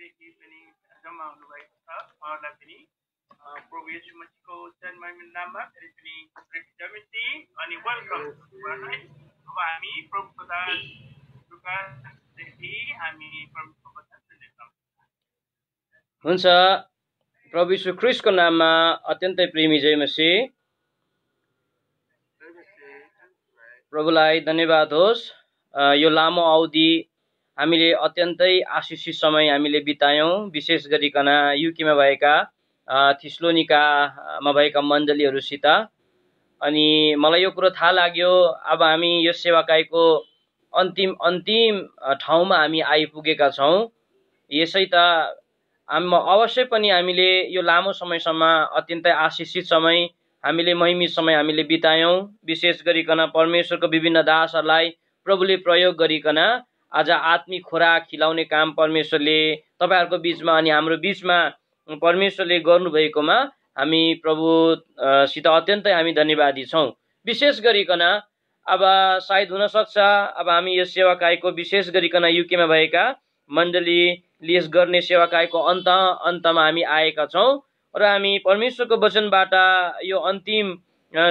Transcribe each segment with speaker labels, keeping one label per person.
Speaker 1: देखि पनि जम्मा हुनुभएको छ उहाँहरूलाई पनि प्रभु यशु मसीको जन्ममिन नाममा फेरि पनि जमिन्ती अनि वेलकम अब हामी प्रभुको दान हामी प्रभुको वचन सुन्नेछौँ
Speaker 2: हुन्छ प्रभु यीशु ख्रिसको नाममा अत्यन्तै प्रेमी जयमसी प्रभुलाई धन्यवाद होस् यो लामो अवधि हामीले अत्यन्तै आशिषी समय हामीले बितायौँ विशेष गरिकन युकेमा भएका थिस्लोनिकामा भएका मण्डलीहरूसित अनि मलाई यो कुरो थाहा लाग्यो अब हामी यो सेवाकाईको अन्तिम अन्तिम ठाउँमा हामी आइपुगेका छौँ यसै त अवश्य पनि हामीले यो लामो समयसम्म अत्यन्तै आशिषित समय हामीले महिमित समय हामीले बितायौँ विशेष गरिकन परमेश्वरको विभिन्न दासहरूलाई प्रभुले प्रयोग गरिकन आज आत्मी खोराक खिलाउने काम परमेश्वरले तपाईँहरूको बिचमा अनि हाम्रो बिचमा परमेश्वरले गर्नुभएकोमा हामी प्रभुसित अत्यन्तै हामी धन्यवादी छौँ विशेष गरिकन अब सायद हुनसक्छ अब हामी यस सेवाकायको विशेष गरिकन युकेमा भएका मण्डलीले यस गर्ने सेवाकायको अन्त अन्तमा हामी आएका छौँ र हामी परमेश्वरको वचनबाट यो अन्तिम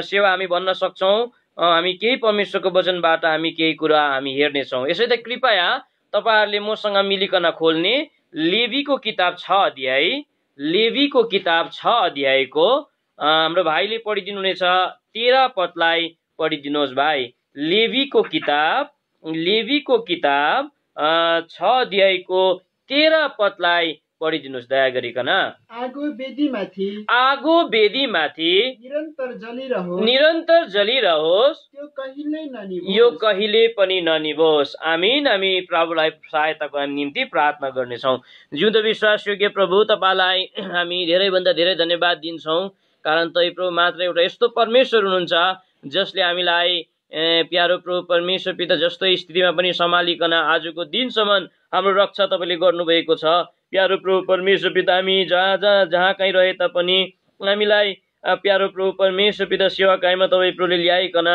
Speaker 2: सेवा हामी भन्न सक्छौँ हामी केही परमेश्वरको वचनबाट हामी केही कुरा हामी हेर्नेछौँ यसै त कृपया तपाईँहरूले मसँग मिलिकन खोल्ने लेबीको किताब छ अध्याय लेबीको किताब छ अध्यायको हाम्रो भाइले पढिदिनु हुनेछ तेह्र पदलाई पढिदिनुहोस् भाइ लेबीको किताब लेबीको किताब छ अध्यायको तेह्र पदलाई पढिदिनुहोस् दया गरिकन
Speaker 1: आगो बेदीमाथि
Speaker 2: आगो बेदीमाथि
Speaker 1: निरन्तर जलिरहोस्
Speaker 2: निरन्तर जलिरहोस्
Speaker 1: यो कहिले यो
Speaker 2: कहिले पनि ननिभोस् हामी हामी प्रभुलाई सहायताको निम्ति प्रार्थना गर्नेछौँ जिउँदो विश्वास योग्य प्रभु तपाईँलाई हामी धेरैभन्दा धेरै धन्यवाद दिन्छौँ कारण तै प्रभु मात्र एउटा यस्तो परमेश्वर हुनुहुन्छ जसले हामीलाई प्यारो प्रभु परमेश्वर पिता जस्तो स्थितिमा पनि सम्हालिकन आजको दिनसम्म हाम्रो रक्षा तपाईँले गर्नुभएको छ प्यारो प्रभु परमेश्वर पिता हामी जहाँ जहाँ जहाँ कहीँ रहे तापनि हामीलाई प्यारो प्रभु परमेश्वर पिता सेवा कायमा तपाईँ प्रभुले ल्याइकन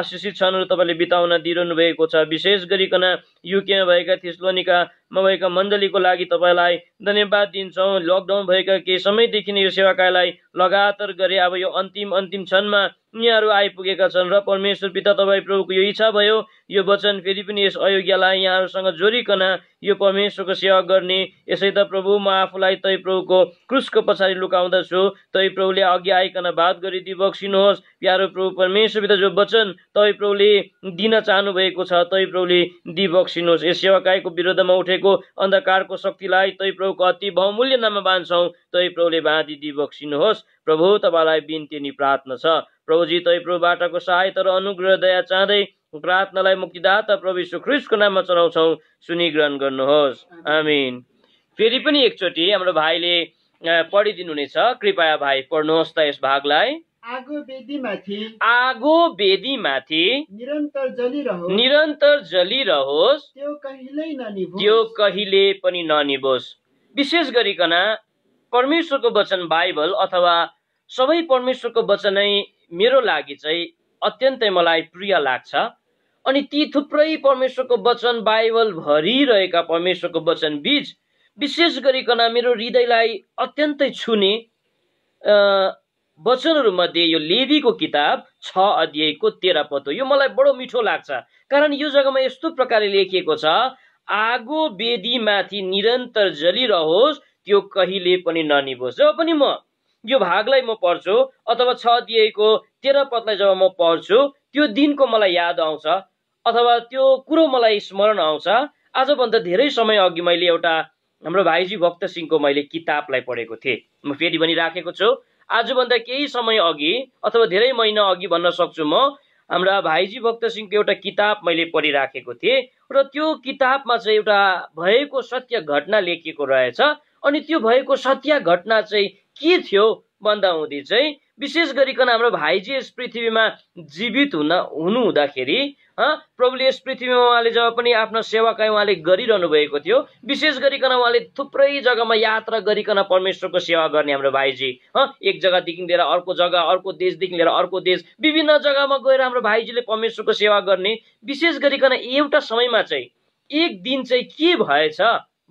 Speaker 2: आशिषित क्षणहरू तपाईँले बिताउन दिइरहनु भएको छ विशेष गरिकन युकेमा भएका थिस्लोनिकामा भएका मण्डलीको लागि तपाईँलाई धन्यवाद दिन्छौँ लकडाउन भएका केही समयदेखि नै यो सेवाकायलाई लगातार गरे अब यो अन्तिम अन्तिम क्षणमा यिनीहरू आइपुगेका छन् र परमेश्वर पिता तपाईँ प्रभुको यो इच्छा भयो यो वचन फेरि पनि यस अयोग्यलाई यहाँहरूसँग जोडिकन यो परमेश्वरको सेवा गर्ने यसै त प्रभु म आफूलाई तै प्रभुको क्रुसको पछाडि लुकाउँदछु तै प्रभुले अघि आइकन बात गरिदिई बक्सिनुहोस् प्यारो प्रभु परमेश्वर पिता जो वचन तै प्रभुले दिन चाहनु भएको छ तै प्रभुले दिबक्सिनुहोस् यस सेवाकाईको विरुद्धमा उठेको अन्धकारको शक्तिलाई तै प्रभुको अति बहुमूल्य नाममा बाँध्छौँ तै प्रभुले बाँधी दिबक्सिनुहोस् प्रभु तपाईँलाई बिन्ती नि प्रार्थना छ प्रभुजी तै प्रभुबाटको सहायता र अनुग्रह दया चाहँदै प्रार्थनालाई मुक्तिदाता प्रभु सुख्रिसको नाममा चलाउँछौँ सुनि ग्रहण गर्नुहोस् आमिन फेरि पनि एकचोटि हाम्रो भाइले पढिदिनुहुनेछ कृपया भाइ पढ्नुहोस् त यस भागलाई
Speaker 1: आगो बेदीमाथि आगो
Speaker 2: निरन्तर जलिरहोस् निरन्तर त्यो
Speaker 1: कहिल्यै त्यो
Speaker 2: कहिले पनि ननिभोस् विशेष गरिकन परमेश्वरको वचन बाइबल अथवा सबै परमेश्वरको वचन नै मेरो लागि चाहिँ अत्यन्तै मलाई प्रिय लाग्छ अनि ती थुप्रै परमेश्वरको वचन बाइबल भरिरहेका परमेश्वरको वचन बिच विशेष गरिकन मेरो हृदयलाई अत्यन्तै छुने वचनहरूमध्ये यो लेबीको किताब छ अध्यायको तेह्र पतो यो मलाई बडो मिठो लाग्छ कारण यो जग्गामा यस्तो प्रकारले लेखिएको छ आगो वेदीमाथि निरन्तर जलिरहोस् त्यो कहिले पनि ननिभोस् जब पनि म यो भागलाई म पढ्छु अथवा छ दिएको तेह्र पदलाई जब म पढ्छु त्यो दिनको मलाई याद आउँछ अथवा त्यो कुरो मलाई स्मरण आउँछ आजभन्दा धेरै समय अघि मैले एउटा हाम्रो भाइजी भक्त सिंहको मैले किताबलाई पढेको थिएँ म फेरि पनि राखेको छु आजभन्दा केही समय अघि अथवा धेरै महिना अघि भन्न सक्छु म हाम्रा भाइजी भक्त सिंहको एउटा किताब मैले पढिराखेको थिएँ र त्यो किताबमा चाहिँ एउटा भएको सत्य घटना लेखिएको रहेछ अनि त्यो भएको सत्य घटना चाहिँ के थियो हुँदी चाहिँ विशेष गरिकन हाम्रो भाइजी यस पृथ्वीमा जीवित हुन हुनुहुँदाखेरि प्रभुले यस पृथ्वीमा उहाँले जब पनि आफ्नो सेवाकाई उहाँले गरिरहनु भएको थियो विशेष गरिकन उहाँले थुप्रै जग्गामा यात्रा गरिकन परमेश्वरको सेवा गर्ने हाम्रो भाइजी एक जग्गादेखि लिएर अर्को जग्गा अर्को देशदेखि लिएर अर्को देश विभिन्न जग्गामा गएर हाम्रो भाइजीले परमेश्वरको सेवा गर्ने विशेष गरिकन एउटा समयमा चाहिँ एक दिन चाहिँ के भएछ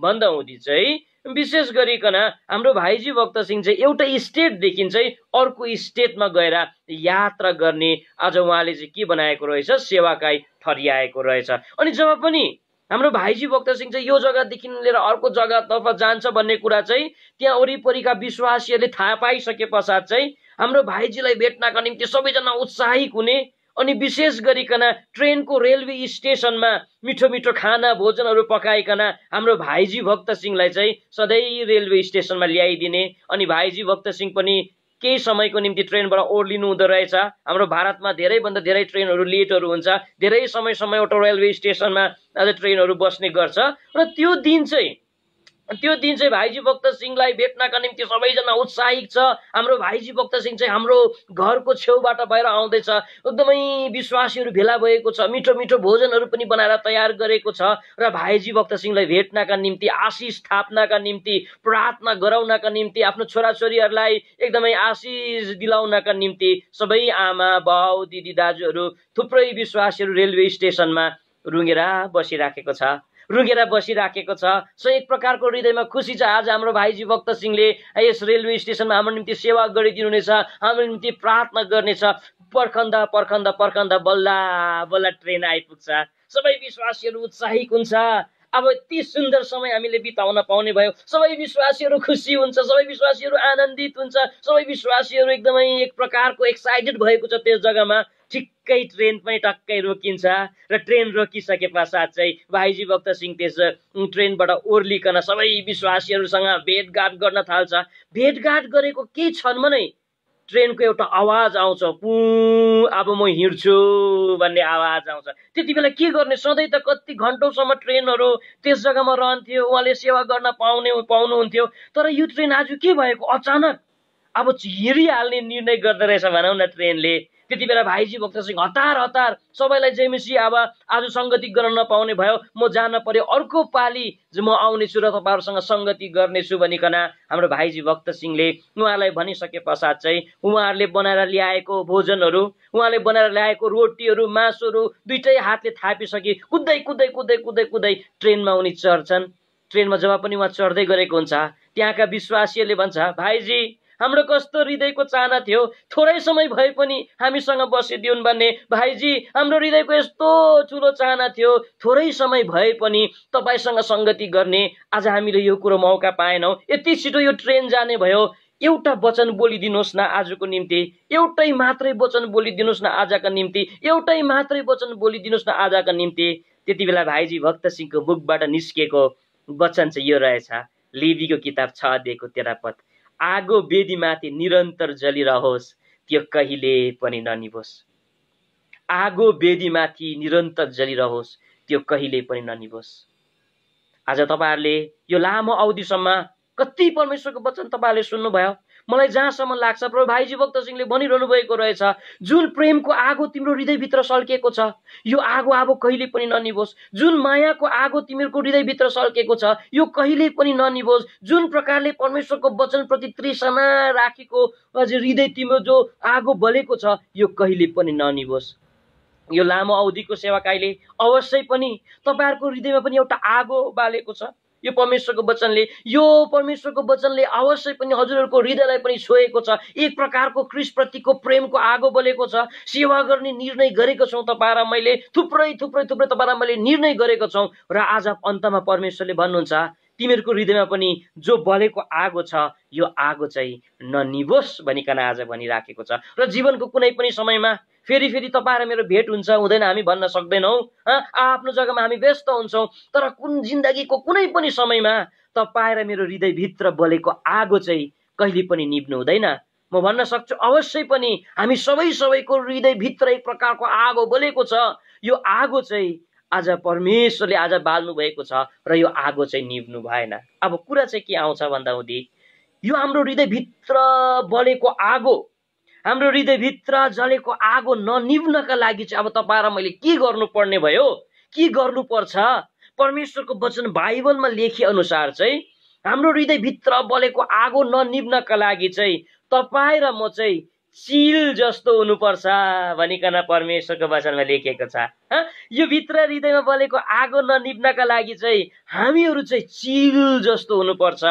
Speaker 2: भन्दा हुँदी चाहिँ विशेष गरिकन हाम्रो भाइजी भक्त सिंह चाहिँ एउटा स्टेटदेखि चाहिँ अर्को स्टेटमा गएर यात्रा गर्ने आज उहाँले चाहिँ के बनाएको रहेछ सेवाकाई ठरियाएको रहेछ अनि जब पनि हाम्रो भाइजी भक्त सिंह चाहिँ यो जग्गादेखि लिएर अर्को जग्गातर्फ जान्छ भन्ने कुरा चाहिँ त्यहाँ वरिपरिका विश्वासीहरूले थाहा पाइसके पश्चात चाहिँ हाम्रो भाइजीलाई भेट्नका निम्ति सबैजना उत्साहित हुने अनि विशेष गरिकन ट्रेनको रेलवे स्टेसनमा मिठो मिठो खाना भोजनहरू पकाइकन हाम्रो भाइजी भक्त सिंहलाई चाहिँ सधैँ रेलवे स्टेसनमा ल्याइदिने अनि भाइजी भक्त सिंह पनि केही समयको निम्ति ट्रेनबाट ओर्लिनु हुँदो रहेछ हाम्रो भारतमा धेरैभन्दा धेरै ट्रेनहरू लेटहरू हुन्छ धेरै समय समय एउटा रेलवे स्टेसनमा आज ट्रेनहरू बस्ने गर्छ र त्यो दिन चाहिँ त्यो दिन चाहिँ भाइजी भक्त सिंहलाई भेट्नका निम्ति सबैजना उत्साहित छ हाम्रो भाइजी भक्त सिंह चाहिँ हाम्रो घरको छेउबाट बाहिर आउँदैछ एकदमै विश्वासीहरू भेला भएको छ मिठो मिठो भोजनहरू पनि बनाएर तयार गरेको छ र भाइजी भक्त सिंहलाई भेट्नका निम्ति आशिष थाप्नका निम्ति प्रार्थना गराउनका निम्ति आफ्नो छोराछोरीहरूलाई एकदमै आशिष दिलाउनका निम्ति सबै आमा बाउ दिदी दाजुहरू थुप्रै विश्वासीहरू रेलवे स्टेसनमा रुँगेर बसिराखेको छ रुगेर बसिराखेको छ सो एक प्रकारको हृदयमा खुसी छ आज हाम्रो भाइजी भक्त सिंहले यस रेलवे स्टेसनमा हाम्रो निम्ति सेवा गरिदिनुहुनेछ हाम्रो निम्ति प्रार्थना गर्नेछ पर्खन्दा पर्खन्दा पर्खन्दा बल्ला बल्ल ट्रेन आइपुग्छ सबै विश्वासीहरू उत्साहित हुन्छ अब यति सुन्दर समय हामीले बिताउन पाउने भयो सबै विश्वासीहरू खुसी हुन्छ सबै विश्वासीहरू आनन्दित हुन्छ सबै विश्वासीहरू एकदमै एक प्रकारको एक्साइटेड भएको छ त्यो जग्गामा ठिक्कै ट्रेन पनि टक्कै रोकिन्छ र ट्रेन रोकिसके पश्चात चाहिँ भाइजी भक्त सिंह त्यस ट्रेनबाट ओर्लिकन सबै विश्वासीहरूसँग भेटघाट गर्न थाल्छ भेटघाट गरेको केही क्षणमा नै ट्रेनको एउटा आवाज आउँछ पु अब म हिँड्छु भन्ने आवाज आउँछ त्यति बेला के गर्ने सधैँ त कति घन्टौँसम्म ट्रेनहरू त्यस जग्गामा रहन्थ्यो उहाँले सेवा गर्न पाउने पाउनुहुन्थ्यो तर यो ट्रेन आज के भएको अचानक अब हिँडिहाल्ने निर्णय गर्दो रहेछ भनौँ न ट्रेनले त्यति बेला भाइजी भक्त सिंह हतार हतार सबैलाई जेमिसी अब आज सङ्गति गर्न नपाउने भयो म जान पर्यो अर्को पालि म आउनेछु र तपाईँहरूसँग सङ्गति गर्नेछु भनिकन हाम्रो भाइजी भक्त सिंहले उहाँलाई भनिसके पश्चात चाहिँ उहाँहरूले बनाएर ल्याएको भोजनहरू उहाँले बनाएर ल्याएको रोटीहरू मासुहरू दुइटै हातले थापिसके कुद्दै कुद्दै कुद्दै कुद्दै कुद्दै ट्रेनमा उनी चढ्छन् ट्रेनमा जब पनि उहाँ चढ्दै गरेको हुन्छ त्यहाँका विश्वासीहरूले भन्छ भाइजी हाम्रो कस्तो हृदयको चाहना थियो थोरै समय भए पनि हामीसँग बसिदिउन् भन्ने भाइजी हाम्रो हृदयको यस्तो ठुलो चाहना थियो थोरै समय भए पनि तपाईँसँग सङ्गति गर्ने आज हामीले यो कुरो मौका पाएनौँ यति छिटो यो ट्रेन जाने भयो एउटा वचन बोलिदिनुहोस् न आजको निम्ति एउटै मात्रै वचन बोलिदिनुहोस् न आजका निम्ति एउटै मात्रै वचन बोलिदिनुहोस् न आजका निम्ति त्यति बेला भाइजी भक्त सिंहको बुकबाट निस्किएको वचन चाहिँ यो रहेछ लिबीको किताब छ दिएको तेह्र पद आगो वेदीमाथि निरन्तर जलिरहोस् त्यो कहिले पनि ननिभोस् आगो वेदीमाथि निरन्तर जलिरहोस् त्यो कहिले पनि ननिभोस् आज तपाईँहरूले यो लामो अवधिसम्म कति परमेश्वरको वचन तपाईँहरूले सुन्नुभयो मलाई जहाँसम्म लाग्छ प्रभु भाइजी भक्त सिंहले भनिरहनु भएको रहेछ जुन प्रेमको आगो तिम्रो हृदयभित्र सल्केको छ यो आगो अब कहिले पनि ननिभोस् जुन मायाको आगो तिमीहरूको हृदयभित्र सल्केको छ यो कहिले पनि ननिभोस् जुन प्रकारले परमेश्वरको वचनप्रति तृष्णा राखेको हृदय तिम्रो जो आगो बलेको छ यो कहिले पनि ननिभोस् यो लामो अवधिको सेवाकाइले अवश्य पनि तपाईँहरूको हृदयमा पनि एउटा आगो बालेको छ यो परमेश्वरको वचनले यो परमेश्वरको वचनले अवश्य पनि हजुरहरूको हृदयलाई पनि छोएको छ एक प्रकारको क्रिसप्रतिको प्रेमको आगो बोलेको छ सेवा गर्ने निर्णय गरेको छौँ तपाईँ र मैले थुप्रै थुप्रै थुप्रै तपाईँलाई मैले निर्णय गरेको छौँ र आज अन्तमा परमेश्वरले भन्नुहुन्छ तिमीहरूको हृदयमा पनि जो बलेको आगो छ यो आगो चाहिँ ननिभोस् भनिकन आज भनिराखेको छ र जीवनको कुनै पनि समयमा फेरि फेरि तपाईँ र मेरो भेट हुन्छ हुँदैन हामी भन्न सक्दैनौँ आफ्नो जग्गामा हामी व्यस्त हुन्छौँ तर कुन जिन्दगीको कुनै पनि समयमा तपाईँ र मेरो हृदयभित्र बोलेको आगो चाहिँ कहिले पनि निभ्नु हुँदैन म भन्न सक्छु अवश्य पनि हामी सबै सबैको हृदयभित्र एक प्रकारको आगो बोलेको छ यो आगो चाहिँ आज परमेश्वरले आज बाल्नु भएको छ र यो आगो चाहिँ निप्नु भएन अब कुरा चाहिँ के आउँछ भन्दा हुँदी यो हाम्रो हृदयभित्र बलेको आगो हाम्रो हृदयभित्र जलेको आगो ननिभ्नका लागि चाहिँ अब तपाईँ र मैले के गर्नुपर्ने भयो के गर्नुपर्छ परमेश्वरको वचन बाइबलमा लेखे अनुसार चाहिँ हाम्रो हृदयभित्र बलेको आगो ननिभ्नका लागि चाहिँ तपाईँ र म चाहिँ चिल जस्तो हुनुपर्छ भनिकन परमेश्वरको वचनमा लेखिएको छ यो भित्र हृदयमा बलेको आगो ननिभ्नका लागि चाहिँ हामीहरू चाहिँ चिल जस्तो हुनुपर्छ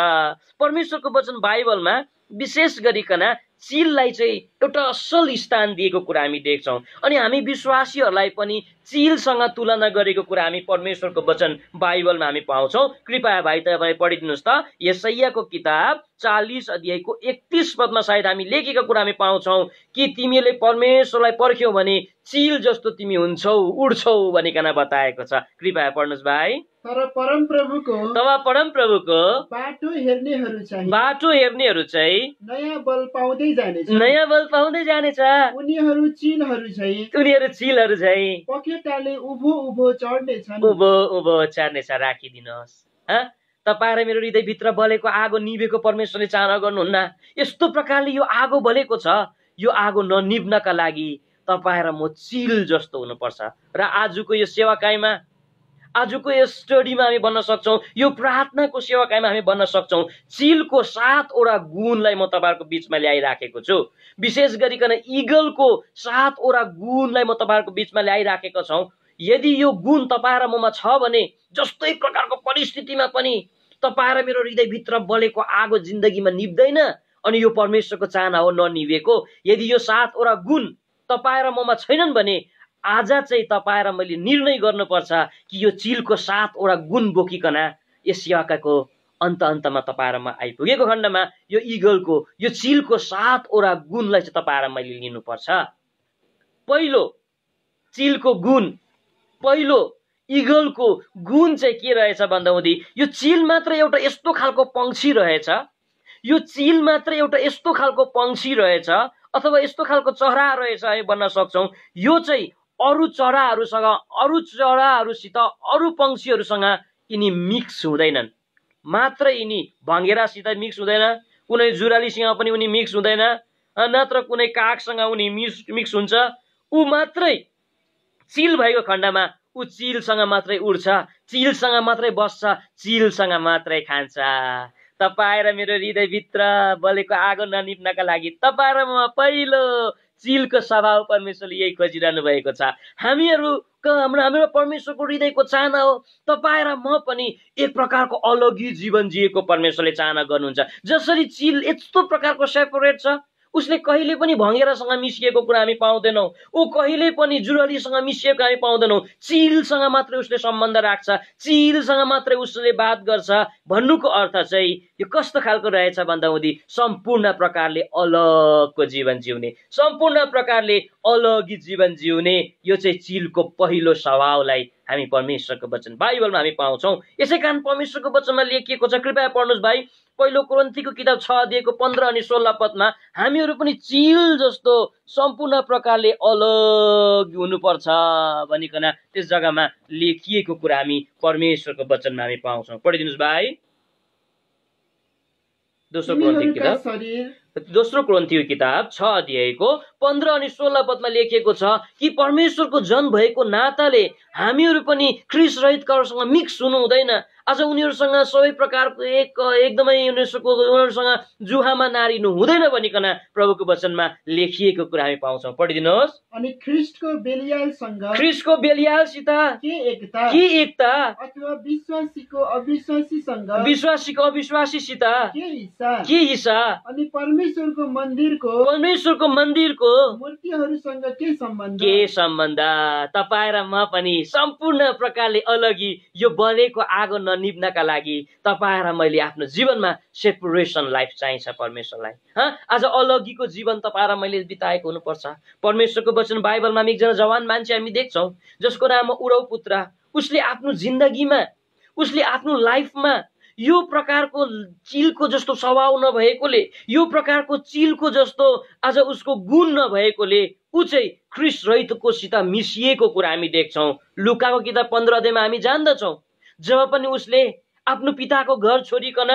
Speaker 2: परमेश्वरको वचन बाइबलमा विशेष गरिकन चिललाई चाहिँ एउटा असल स्थान दिएको कुरा हामी देख्छौँ अनि हामी विश्वासीहरूलाई पनि चिलसँग तुलना गरेको कुरा हामी परमेश्वरको वचन बाइबलमा हामी पाउँछौँ कृपया भाइ तपाईँ पढिदिनुहोस् त यसैयाको किताब चालिस अध्यायको एकतिस पदमा सायद हामी लेखेको कुरा हामी पाउँछौँ कि तिमीले परमेश्वरलाई पर्ख्यौ भने चिल जस्तो तिमी हुन्छौ उड्छौ भनिकन बताएको छ कृपया पढ्नुहोस् भाइ
Speaker 1: तर परम प्रभुको
Speaker 2: तब परम प्रभुको
Speaker 1: बाटो हेर्नेहरू चाहिँ
Speaker 2: बाटो हेर्नेहरू चाहिँ
Speaker 1: नयाँ बल पाउँदै जानेछ नयाँ बल पाउँदै जानेछ उनीहरू चिलहरू चाहिँ उनीहरू चिलहरू चाहिँ पखेटाले उभो उभो चढ्नेछ
Speaker 2: उभो उभो चढ्नेछ राखिदिनुहोस् तपाईँ र मेरो हृदयभित्र बलेको आगो निभेको परमेश्वरले चाहना गर्नुहुन्न यस्तो प्रकारले यो आगो बलेको छ यो आगो ननिभ्नका लागि तपाईँ र म चिल जस्तो हुनुपर्छ र आजको यो सेवाकाईमा आजको यस स्टडीमा हामी भन्न सक्छौँ यो प्रार्थनाको सेवाकायमा हामी भन्न सक्छौँ चिलको सातवटा गुणलाई म तपाईँहरूको बिचमा ल्याइराखेको छु विशेष गरिकन इगलको सातवटा गुणलाई म तपाईँहरूको बिचमा ल्याइराखेको छौँ यदि यो गुण तपाईँ र ममा छ भने जस्तै प्रकारको परिस्थितिमा पनि तपाईँ र मेरो हृदयभित्र बलेको आगो जिन्दगीमा निप्दैन अनि यो परमेश्वरको चाहना हो ननिभेको यदि यो सातवटा गुण तपाईँ र ममा छैनन् भने आज चाहिँ तपाईँ र मैले निर्णय गर्नुपर्छ कि यो चिलको सातवटा गुण बोकिकन एसियाकाको अन्त अन्तमा तपाईँ र म आइपुगेको खण्डमा यो इगलको यो चिलको सातवटा गुणलाई चाहिँ तपाईँ र मैले लिनुपर्छ पहिलो चिलको गुण पहिलो इगलको गुण चाहिँ के रहेछ भन्दा भन्दाखेरि यो चिल मात्र एउटा यस्तो खालको पङ्क्षी रहेछ यो चिल मात्र एउटा यस्तो खालको पङ्क्षी रहेछ अथवा यस्तो खालको चरा रहेछ है भन्न सक्छौँ यो चाहिँ अरू चराहरूसँग अरू चराहरूसित अरू पङ्क्षीहरूसँग यिनी मिक्स हुँदैनन् मात्र यिनी भँगेरासित मिक्स हुँदैन कुनै जुरालीसँग पनि उनी मिक्स हुँदैन नत्र कुनै कागसँग उनी मिस मिक्स हुन्छ ऊ मात्रै चिल भएको खण्डमा ऊ चिलसँग मात्रै उड्छ चिलसँग मात्रै बस्छ चिलसँग मात्रै खान्छ तपाईँ र मेरो हृदयभित्र बलेको आगो ननिप्नका लागि तपाईँ र म पहिलो चिलको स्वभाव परमेश्वरले यही खोजिरहनु भएको छ हामीहरू हाम्रो हाम्रो परमेश्वरको हृदयको चाहना हो तपाईँ र म पनि एक प्रकारको अलगी जीवन जिएको परमेश्वरले चाहना गर्नुहुन्छ जसरी चिल यस्तो प्रकारको सेपरेट छ उसले कहिले पनि भँगेरासँग मिसिएको कुरा हामी पाउँदैनौँ ऊ कहिले पनि जुरलीसँग मिसिएको हामी पाउँदैनौँ चिलसँग मात्रै उसले सम्बन्ध राख्छ चिलसँग मात्रै उसले बात गर्छ भन्नुको अर्थ चाहिँ यो कस्तो खालको रहेछ भन्दा उदी सम्पूर्ण प्रकारले अलगको जीवन जिउने सम्पूर्ण प्रकारले अलगी जीवन जिउने यो चाहिँ चिलको पहिलो स्वभावलाई हामी परमेश्वरको वचन बाइबलमा हामी पाउँछौँ यसै कारण परमेश्वरको वचनमा लेखिएको छ कृपया पढ्नुहोस् भाइ पहिलो क्रन्थीको किताब छ दिएको पन्ध्र अनि सोह्र पदमा हामीहरू पनि चिल जस्तो सम्पूर्ण प्रकारले अलग हुनुपर्छ भनिकन त्यस जग्गामा लेखिएको कुरा हामी परमेश्वरको वचनमा हामी पाउँछौँ पढिदिनुहोस् भाइ दोस्रो क्रोन्थीको किताब दोस्रो क्रोन्थी किताब छ अध्यायको पन्ध्र अनि सोह्र पदमा लेखिएको छ कि परमेश्वरको जन भएको नाताले हामीहरू पनि क्रिस रहितकारहरूसँग मिक्स हुनु हुँदैन आज उनीहरूसँग सबै प्रकारको एक एकदमै उनीहरूको उनीहरूसँग जुहामा नारिनु हुँदैन भनिकन प्रभुको वचनमा लेखिएको कुरा हामी पाउँछौँ पढिदिनुहोस्
Speaker 1: अनि ख्रिस्टको बेलियालसँग ख्रिस्टको बेलियालसित के एकता के एकता अथवा विश्वासीको अविश्वासीसँग विश्वासीको अविश्वासीसित के हिस्सा के हिस्सा अनि परमेश्वर परमेश्वरको मन्दिरको परमेश्वरको मन्दिरको मूर्तिहरूसँग के सम्बन्ध
Speaker 2: के सम्बन्ध तपाईँ र म पनि सम्पूर्ण प्रकारले अलगी यो बलेको आगो ननिप्नका लागि तपाईँ र मैले आफ्नो जीवनमा सेपरेसन लाइफ चाहिन्छ परमेश्वरलाई आज अलगीको जीवन तपाईँ र मैले बिताएको हुनुपर्छ परमेश्वरको वचन बाइबलमा हामी एकजना जवान मान्छे हामी देख्छौँ जसको नाम उरौ पुत्र उसले आफ्नो जिन्दगीमा उसले आफ्नो लाइफमा यो प्रकारको चिलको जस्तो स्वभाव नभएकोले यो प्रकारको चिलको जस्तो आज उसको गुण नभएकोले ऊ चाहिँ क्रिस सित मिसिएको कुरा हामी देख्छौँ लुकाको किताब पन्ध्र अध्यायमा हामी जान्दछौँ जब पनि उसले आफ्नो पिताको घर छोरीकन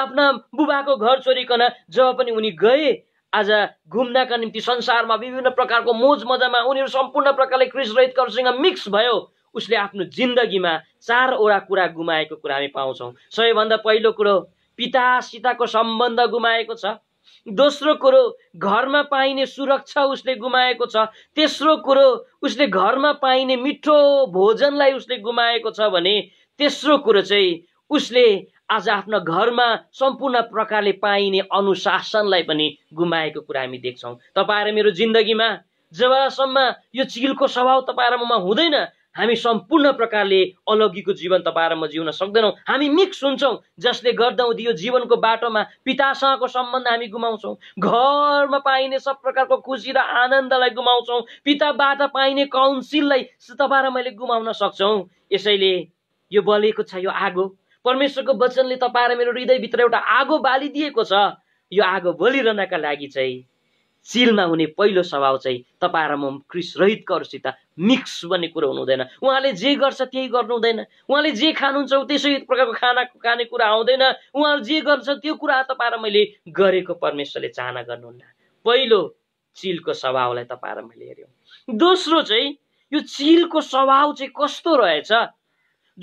Speaker 2: आफ्ना बुबाको घर छोरीकन जब पनि उनी गए आज घुम्नका निम्ति संसारमा विभिन्न प्रकारको मोज मजामा उनीहरू सम्पूर्ण प्रकारले क्रिस रहितकोसँग मिक्स भयो उसले आफ्नो जिन्दगीमा चारवटा कुरा गुमाएको कुरा हामी पाउँछौँ सबैभन्दा पहिलो कुरो पितासितको सम्बन्ध गुमाएको छ दोस्रो कुरो घरमा पाइने सुरक्षा उसले गुमाएको छ तेस्रो कुरो उसले घरमा पाइने मिठो भोजनलाई उसले गुमाएको छ भने तेस्रो कुरो चाहिँ उसले आज आफ्नो घरमा सम्पूर्ण प्रकारले पाइने अनुशासनलाई पनि गुमाएको कुरा हामी देख्छौँ तपाईँहरू मेरो जिन्दगीमा जबसम्म यो चिलको स्वभाव तपाईँहरूमा हुँदैन हामी सम्पूर्ण प्रकारले अलौकिको जीवन तपाईँहरूमा जिउन सक्दैनौँ हामी मिक्स हुन्छौँ जसले गर्दा यो जीवनको बाटोमा पितासँगको सम्बन्ध हामी गुमाउँछौँ घरमा पाइने सब प्रकारको खुसी र आनन्दलाई गुमाउँछौँ पिताबाट पाइने काउन्सिललाई तपाईँहरू मैले गुमाउन सक्छौँ यसैले यो बलेको छ यो आगो परमेश्वरको वचनले तपाईँ मेरो हृदयभित्र एउटा आगो बालिदिएको छ यो आगो बलिरहनका लागि चाहिँ चिलमा हुने पहिलो स्वभाव चाहिँ तपाईँ र म क्रिस रहितकोहरूसित मिक्स भन्ने कुरो हुनु हुँदैन उहाँले जे गर्छ त्यही गर्नु हुँदैन उहाँले जे खानुहुन्छ त्यसै प्रकारको खाना खाने कुरा आउँदैन उहाँले जे गर्छ त्यो कुरा तपाईँ मैले गरेको परमेश्वरले चाहना गर्नुहुन्न पहिलो चिलको स्वभावलाई तपाईँ मैले हेऱ्यौँ दोस्रो चाहिँ यो चिलको स्वभाव चाहिँ कस्तो रहेछ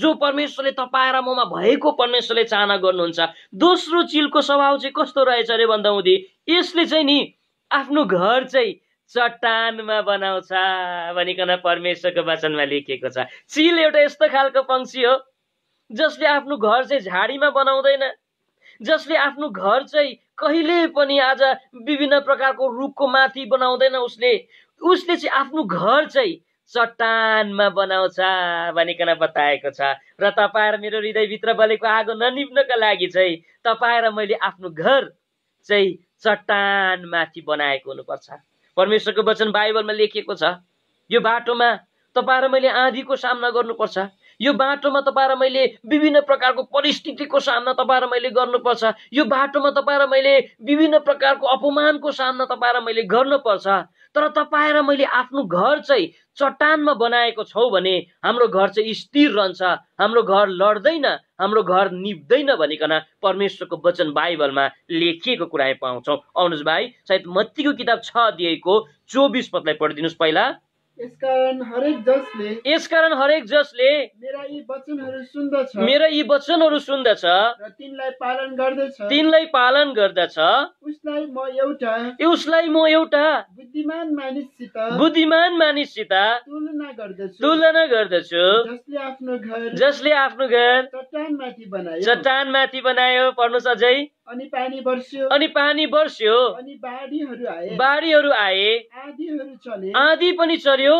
Speaker 2: जो परमेश्वरले तपाईँ र ममा भएको परमेश्वरले चाहना गर्नुहुन्छ दोस्रो चिलको स्वभाव चाहिँ कस्तो रहेछ अरे भन्दा हुँदै यसले चाहिँ नि आफ्नो घर चाहिँ चट्टानमा बनाउँछ भनिकन परमेश्वरको वचनमा लेखिएको छ चिल एउटा यस्तो खालको पंक्षी हो जसले आफ्नो घर चाहिँ झाडीमा बनाउँदैन जसले आफ्नो घर चाहिँ कहिले पनि आज विभिन्न प्रकारको रुखको माथि बनाउँदैन उसले उसले चाहिँ आफ्नो घर चाहिँ चट्टानमा बनाउँछ भनिकन बताएको छ र तपाईँ र मेरो हृदयभित्र बलेको आगो ननिप्नका लागि चाहिँ तपाईँ र मैले आफ्नो घर चाहिँ चट्टानमाथि बनाएको हुनुपर्छ परमेश्वरको वचन बाइबलमा लेखिएको छ यो बाटोमा तपाईँ र मैले आँधीको सामना गर्नुपर्छ यो बाटोमा तपाईँ मैले विभिन्न प्रकारको परिस्थितिको सामना तपाईँ र मैले गर्नुपर्छ यो बाटोमा तपाईँ मैले विभिन्न प्रकारको अपमानको सामना तपाईँ मैले गर्नुपर्छ तर तपाईँ र मैले आफ्नो घर चाहिँ चट्टानमा बनाएको छौ भने हाम्रो घर चाहिँ स्थिर रहन्छ हाम्रो घर लड्दैन हाम्रो घर निप्दैन भनिकन परमेश्वरको वचन बाइबलमा लेखिएको कुरा पाउँछौँ आउनुहोस् भाइ सायद मत्तीको किताब छ दिएको चौबिस पदलाई पढिदिनुहोस् पहिला
Speaker 1: यसकारण हरेक जसले यसकारण हरेक जसले मेरा यी वचनहरू सुन्दछ मेरा
Speaker 2: यी वचनहरू सुन्दछ र
Speaker 1: तिनलाई पालन गर्दछ तिनलाई
Speaker 2: पालन गर्दछ
Speaker 1: उसलाई म एउटा उसलाई म एउटा बुद्धिमान मानिससित बुद्धिमान मानिससित तुलना गर्दछु
Speaker 2: तुलना गर्दछु
Speaker 1: जसले आफ्नो घर जसले आफ्नो घर चट्टान चट्टानमाथि बनायो चट्टानमाथि बनायो पढ्नुहोस् सजै अनि पानी बर्स्यो अनि पानी बाढीहरू आए आधी आँधी पनि चल्यो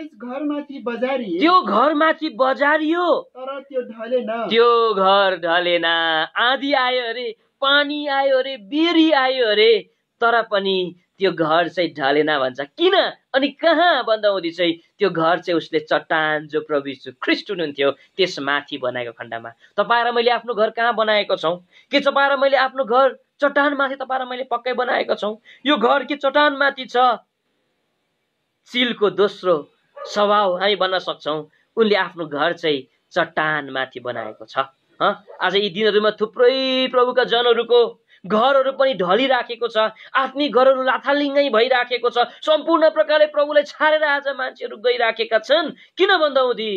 Speaker 1: घरमाथि बजारियो त्यो घरमाथि बजारियो तर त्यो त्यो घर ढलेन आँधी आयो अरे पानी आयो अरे बेरी
Speaker 2: आयो अरे तर पनि त्यो घर चाहिँ ढलेन भन्छ किन अनि कहाँ भन्दाउँदै चाहिँ त्यो घर चाहिँ उसले चट्टान जो प्रभु ख्रिस्ट हुनुहुन्थ्यो त्यसमाथि बनाएको खण्डमा तपाईँ र मैले आफ्नो घर कहाँ बनाएको छौँ के तपाईँ र मैले आफ्नो घर चट्टानमाथि तपाईँ र मैले पक्कै बनाएको छौँ यो घर के माथि छ चिलको दोस्रो स्वभाव हामी भन्न सक्छौँ उनले आफ्नो घर चाहिँ चट्टान माथि बनाएको छ आज यी दिनहरूमा थुप्रै प्रभुका जनहरूको घरहरू पनि ढलिराखेको छ आफ्नै घरहरू लाथालिङ्गै भइराखेको छ सम्पूर्ण प्रकारले प्रभुलाई छाडेर आज मान्छेहरू गइराखेका छन् किन भन्दाउँदी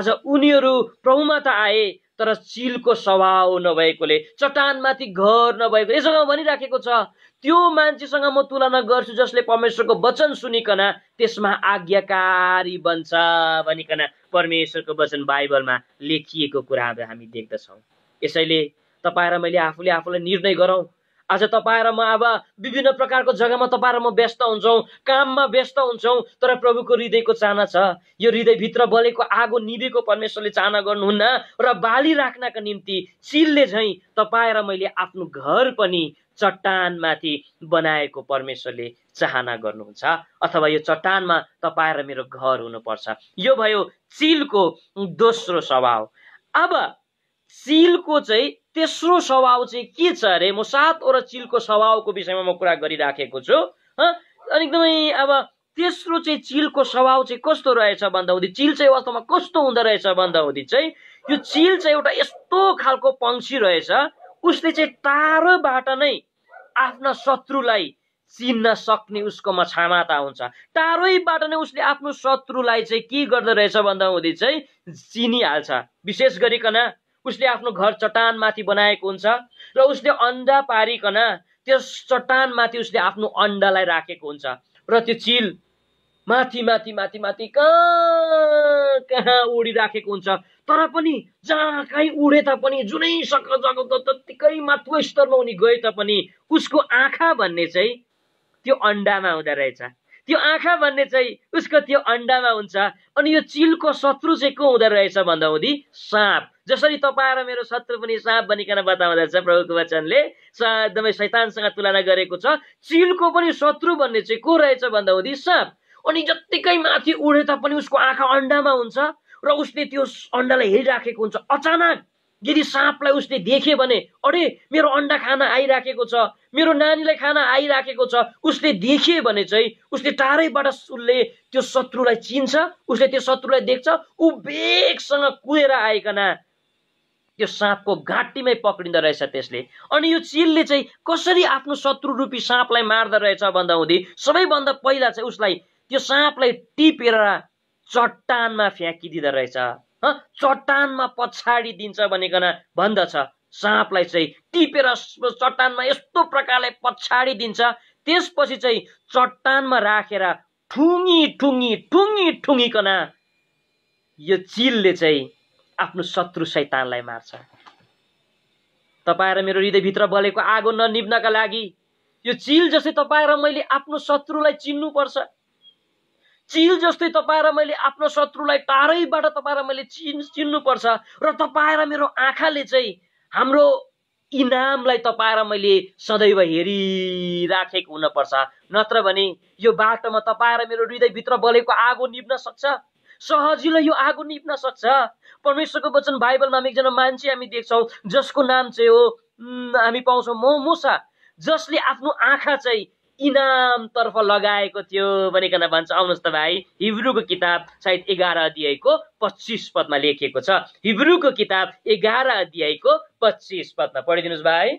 Speaker 2: आज उनीहरू प्रभुमा त आए तर चिलको स्वभाव नभएकोले चट्टानमाथि घर नभएको यसो भनिराखेको छ त्यो मान्छेसँग म तुलना गर्छु जसले परमेश्वरको वचन सुनिकन त्यसमा आज्ञाकारी बन्छ भनिकन परमेश्वरको वचन बाइबलमा लेखिएको कुराहरू हामी देख्दछौँ यसैले तपाईँ र मैले आफूले आफूलाई निर्णय गरौँ आज तपाईँ र म अब विभिन्न प्रकारको जग्गामा तपाईँ र म व्यस्त हुन्छौँ काममा व्यस्त हुन्छौँ तर प्रभुको हृदयको चाहना छ यो हृदयभित्र बलेको आगो निभेको परमेश्वरले चाहना गर्नुहुन्न र बाली राख्नका निम्ति चिलले झैँ तपाईँ र मैले आफ्नो घर पनि चट्टानमाथि बनाएको परमेश्वरले चाहना गर्नुहुन्छ अथवा यो चट्टानमा तपाईँ र मेरो घर हुनुपर्छ यो भयो चिलको दोस्रो स्वभाव अब चिलको चाहिँ तेस्रो स्वभाव चाहिँ के छ अरे म सातवटा चिलको स्वभावको विषयमा म कुरा गरिराखेको छु अनि एकदमै अब तेस्रो चाहिँ चिलको स्वभाव चाहिँ कस्तो रहेछ भन्दा भन्दाखेरि चिल चाहिँ वास्तवमा कस्तो हुँदो रहेछ भन्दाखेरि चाहिँ यो चिल चाहिँ एउटा यस्तो खालको पंक्षी रहेछ उसले चाहिँ टाढोबाट नै आफ्ना शत्रुलाई चिन्न सक्ने उसकोमा क्षमता हुन्छ टाढैबाट नै उसले आफ्नो शत्रुलाई चाहिँ के गर्दो रहेछ भन्दाखेरि चाहिँ चिनिहाल्छ विशेष गरिकन उसले आफ्नो घर चट्टानमाथि बनाएको हुन्छ र उसले अन्डा पारिकन त्यस चट्टानमाथि उसले आफ्नो अन्डालाई राखेको हुन्छ र त्यो चिल माथि माथि माथि माथि कहाँ कहाँ उडिराखेको हुन्छ तर पनि जहाँ कहीँ उडे तापनि जुनै सक्र जगत त्यत्तिकै माथिल्लो स्तरमा उनी गए तापनि उसको आँखा भन्ने चाहिँ त्यो अन्डामा हुँदो रहेछ त्यो आँखा भन्ने चाहिँ उसको त्यो अन्डामा हुन्छ अनि यो चिलको शत्रु चाहिँ को हुँदो रहेछ भन्दा भन्दाहुँदी साँप जसरी तपाईँ र मेरो शत्रु पनि साँप बताउँदो बताउँदछ प्रभुको वचनले एकदमै शैतानसँग तुलना गरेको छ चिलको पनि शत्रु भन्ने चाहिँ को रहेछ भन्दा भन्दाहुँदी साँप अनि जत्तिकै माथि उडे तापनि उसको आँखा अन्डामा हुन्छ र उसले त्यो अन्डालाई हेरिराखेको हुन्छ अचानक यदि साँपलाई उसले देखे भने अरे मेरो अन्डा खाना आइराखेको छ मेरो नानीलाई खाना आइराखेको छ उसले देखे भने चाहिँ उसले टाढैबाट उसले त्यो शत्रुलाई चिन्छ उसले त्यो शत्रुलाई देख्छ ऊ बेगसँग कुहेर आइकन त्यो साँपको घाँटीमै पक्रिँदो रहेछ त्यसले अनि यो चिलले चाहिँ कसरी आफ्नो शत्रु रूपी साँपलाई मार्दो रहेछ भन्दा भन्दाहुँदै सबैभन्दा पहिला चाहिँ उसलाई त्यो साँपलाई टिपेर चट्टानमा फ्याँकिदिँदो रहेछ चट्टानमा पछाडि दिन्छ भनेकन भन्दछ साँपलाई चाहिँ टिपेर चट्टानमा यस्तो प्रकारले पछाडि दिन्छ त्यसपछि चाहिँ चट्टानमा राखेर ठुङ्गी ठुङ्गी ठुङ्गी ठुङ्गिकन यो चिलले चाहिँ आफ्नो शत्रु सैतानलाई मार्छ तपाईँ र मेरो हृदयभित्र बलेको आगो ननिब्नका लागि यो चिल जस्तै तपाईँ र मैले आफ्नो शत्रुलाई चिन्नुपर्छ चिल जस्तै तपाईँ र मैले आफ्नो शत्रुलाई टाढैबाट तपाईँ र मैले चिन् चिन्नुपर्छ र तपाईँ र मेरो आँखाले चाहिँ हाम्रो इनामलाई तपाएर मैले सदैव हेरिराखेको हुनपर्छ नत्र भने यो बाटोमा तपाईँ र मेरो हृदयभित्र बलेको आगो निप्न सक्छ सहजिलो यो आगो निप्न सक्छ परमेश्वरको वचन बाइबलमा एकजना मान्छे हामी देख्छौँ जसको नाम चाहिँ हो हामी पाउँछौँ म मुसा जसले आफ्नो आँखा चाहिँ इनामतर्फ लगाएको थियो भनिकन भन्छ आउनुहोस् त भाइ हिब्रूको किताब सायद एघार अध्यायको पच्चिस पदमा लेखिएको छ हिब्रूको किताब एघार अध्यायको पच्चिस पदमा पढिदिनुहोस् भाइ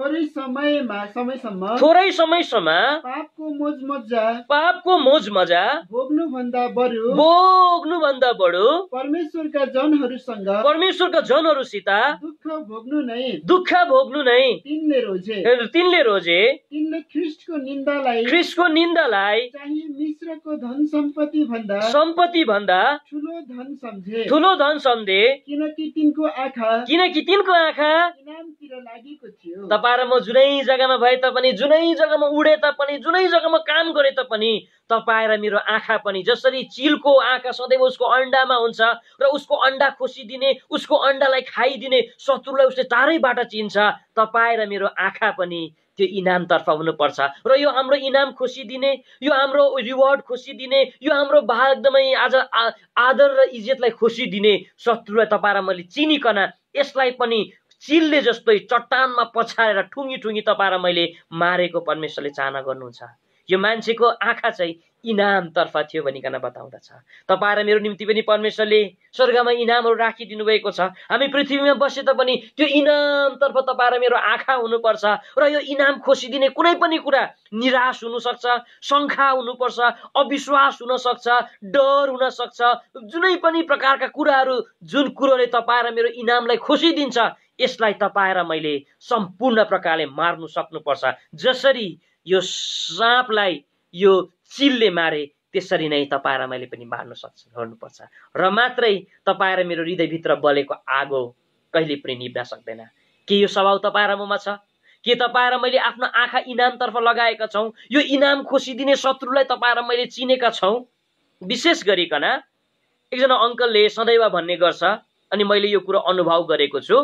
Speaker 1: थोरै समयमा समयसम्म थोरै समयसम्म पापको मोज मजा पापको मोज मजा भोग्नु भन्दा बरु भोग्नु भन्दा बरु परमेश्वरका
Speaker 2: जनहरूसँग परमेश्वरका जनहरूसित
Speaker 1: दुःख भोग्नु नै
Speaker 2: दुःख भोग्नु नै
Speaker 1: तिनले रोजे तिनले रोजे तिनले ख्रिस्टको निन्दालाई ख्रिस्टको निन्दालाई चाहिँ मिश्रको धन सम्पत्ति भन्दा सम्पत्ति भन्दा ठुलो धन सम्झे ठुलो धन सम्झे किनकि तिनको आँखा किनकि तिनको आँखा इनामतिर लागेको थियो
Speaker 2: तपाईँ पाएर म जुनै जग्गामा भए तापनि जुनै जग्गामा उडे तापनि जुनै जग्गामा काम गरे तापनि तपाईँ र मेरो आँखा पनि जसरी चिलको आँखा सधैँ उसको अन्डामा हुन्छ र उसको अन्डा खोसिदिने उसको अन्डालाई खाइदिने शत्रुलाई उसले टाढैबाट चिन्छ तपाईँ र मेरो आँखा पनि त्यो इनामतर्फ हुनुपर्छ र यो हाम्रो इनाम खोसिदिने यो हाम्रो रिवार्ड खोसिदिने यो हाम्रो भा एकदमै आज आदर र इज्जतलाई खोसिदिने शत्रुलाई तपाईँ मैले चिनिकन यसलाई पनि चिलले जस्तै चट्टानमा पछाएर ठुङ्गी ठुङ्गी तपाएर मैले मारेको परमेश्वरले चाहना गर्नुहुन्छ यो मान्छेको आँखा चाहिँ इनामतर्फ थियो भनिकन बताउँदछ तपाईँ र मेरो निम्ति पनि परमेश्वरले स्वर्गमा इनामहरू राखिदिनु भएको छ हामी पृथ्वीमा बसे तापनि त्यो इनामतर्फ तपाईँ र मेरो आँखा हुनुपर्छ र यो इनाम खोसिदिने कुनै पनि कुरा निराश हुनसक्छ शङ्खा हुनुपर्छ अविश्वास हुनसक्छ डर हुनसक्छ जुनै पनि प्रकारका कुराहरू जुन कुरोले तपाईँ र मेरो इनामलाई खोसिदिन्छ यसलाई तपाईँ र मैले सम्पूर्ण प्रकारले मार्नु सक्नुपर्छ जसरी यो साँपलाई यो चिलले मारे त्यसरी नै तपाएर मैले पनि मार्न सक्छ गर्नुपर्छ र मात्रै तपाईँ र मेरो हृदयभित्र बलेको आगो कहिले पनि निप्न सक्दैन के यो स्वभाव तपाएर ममा छ के तपाईँ र मैले आफ्नो आँखा इनामतर्फ लगाएका छौँ यो इनाम खोसिदिने शत्रुलाई तपाईँ र मैले चिनेका छौँ विशेष गरिकन एकजना अङ्कलले सदैव भन्ने गर्छ अनि मैले यो कुरो अनुभव गरेको छु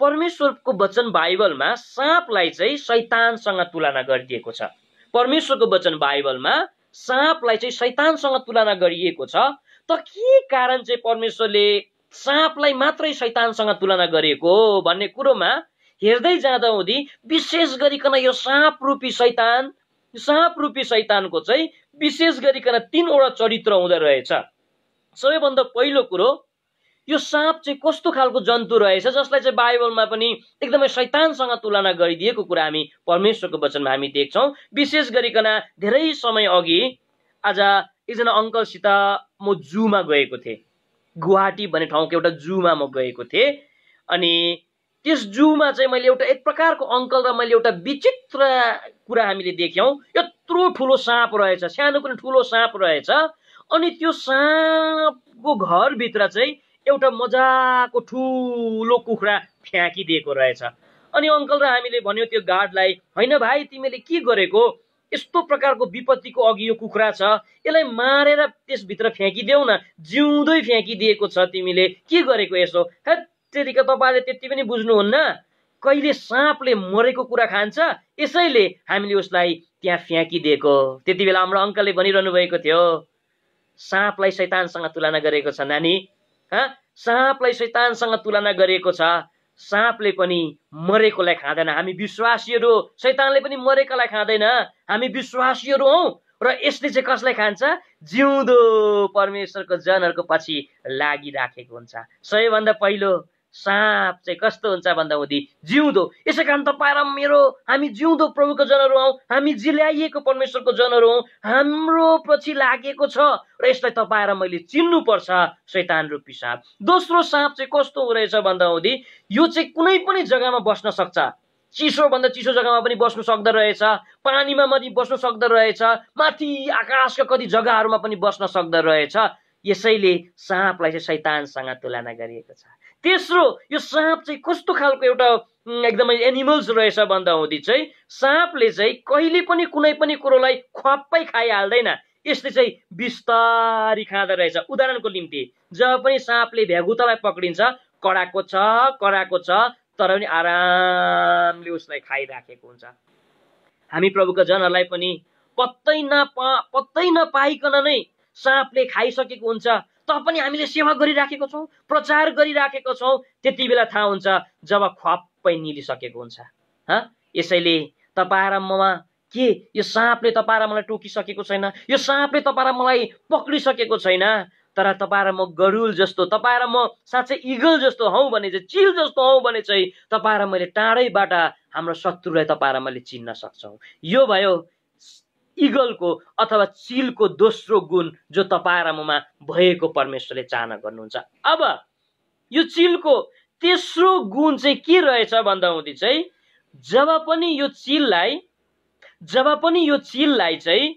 Speaker 2: परमेश्वरको वचन बाइबलमा साँपलाई चाहिँ शैतानसँग तुलना गरिदिएको छ परमेश्वरको वचन बाइबलमा साँपलाई चाहिँ शैतानसँग तुलना गरिएको छ त के कारण चाहिँ परमेश्वरले साँपलाई मात्रै शैतानसँग तुलना गरिएको हो भन्ने कुरोमा हेर्दै जाँदाहुँदी विशेष गरिकन यो साँप रूपी शैतान साँप रूपी शैतानको चाहिँ विशेष गरिकन तिनवटा चरित्र हुँदो रहेछ सबैभन्दा पहिलो कुरो यो साँप चाहिँ कस्तो खालको जन्तु रहेछ जसलाई चाहिँ बाइबलमा पनि एकदमै शैतानसँग तुलना गरिदिएको कुरा हामी परमेश्वरको वचनमा हामी देख्छौँ विशेष गरिकन धेरै समय अघि आज एकजना अङ्कलसित म जूमा गएको थिएँ गुवाहाटी भन्ने ठाउँको एउटा जूमा म गएको थिएँ अनि त्यस जूमा चाहिँ मैले एउटा एक प्रकारको अङ्कल र मैले एउटा विचित्र कुरा हामीले देख्यौँ यत्रो ठुलो साँप रहेछ सानो पनि ठुलो साँप रहेछ अनि त्यो साँपको घरभित्र चाहिँ एउटा मजाको ठुलो कुखुरा फ्याँकिदिएको रहेछ अनि अङ्कल र हामीले भन्यो त्यो गार्डलाई होइन भाइ तिमीले के गरेको यस्तो प्रकारको विपत्तिको अघि यो कुखुरा छ यसलाई मारेर त्यसभित्र फ्याँकिदेऊ न जिउँदै फ्याँकिदिएको छ तिमीले के गरेको यसो हेत्तेरिका तपाईँले त्यति पनि बुझ्नुहुन्न कहिले साँपले मरेको कुरा खान्छ यसैले हामीले उसलाई त्यहाँ फ्याँकिदिएको त्यति बेला हाम्रो अङ्कलले भनिरहनु भएको थियो साँपलाई सैतानसँग तुलना गरेको छ नानी साँपलाई शैतानसँग तुलना गरिएको छ साँपले पनि मरेकोलाई खाँदैन हामी विश्वासीहरू हो शैतानले पनि मरेकोलाई खाँदैन हामी विश्वासीहरू हौ र यसले चाहिँ कसलाई खान्छ जिउँदो परमेश्वरको जनहरूको पछि लागिराखेको हुन्छ सबैभन्दा पहिलो साँप चाहिँ कस्तो हुन्छ भन्दा उदी जिउँदो यसै कारण तपाईँ र मेरो हामी जिउँदो प्रभुको जनहरू हौ हामी जिल्याइएको परमेश्वरको जनहरू हौ हाम्रो पछि लागेको छ र यसलाई तपाईँ र मैले चिन्नुपर्छ शैतान रूपी साँप दोस्रो साँप चाहिँ कस्तो रहेछ उदी यो चाहिँ कुनै पनि जग्गामा बस्न सक्छ चिसोभन्दा चिसो जग्गामा पनि बस्नु सक्दो रहेछ पानीमा पनि बस्नु सक्दो रहेछ माथि आकाशका कति जग्गाहरूमा पनि बस्न सक्दो रहेछ यसैले साँपलाई चाहिँ शैतानसँग तुलना गरिएको छ तेस्रो यो साँप चाहिँ कस्तो खालको एउटा एकदमै एनिमल्स रहेछ भन्दाहुँदी चाहिँ साँपले चाहिँ कहिले पनि कुनै पनि कुरोलाई ख्वाप्पै खाइहाल्दैन यसले चाहिँ बिस्तारी खाँदो रहेछ उदाहरणको निम्ति जब पनि साँपले भ्यागुतालाई पक्रिन्छ कडाको छ कडाको छ तर पनि आरामले उसलाई खाइराखेको हुन्छ हामी प्रभुका जनहरूलाई पनि पत्तै नपा पत्तै नपाइकन नै साँपले खाइसकेको हुन्छ तापनि हामीले सेवा गरिराखेको छौँ प्रचार गरिराखेको छौँ त्यति बेला थाहा हुन्छ जब ख्वापै निलिसकेको हुन्छ हँ यसैले तपाईँ र ममा के यो साँपले तपाईँ र मलाई टोकिसकेको छैन यो साँपले तपाईँ र मलाई पक्रिसकेको छैन तर तपाईँ र म गरुल जस्तो तपाईँ र म साँच्चै इगल जस्तो हौ भने चाहिँ चिल जस्तो हौ भने चाहिँ तपाईँ र मैले टाढैबाट हाम्रो शत्रुलाई तपाईँ र मैले चिन्न सक्छौँ यो भयो इगलको अथवा चिलको दोस्रो गुण जो तपाईँ र ममा भएको परमेश्वरले चाहना गर्नुहुन्छ अब यो चिलको तेस्रो गुण चाहिँ के रहेछ भन्दाखेरि चाहिँ जब पनि यो चिललाई जब पनि यो चिललाई चाहिँ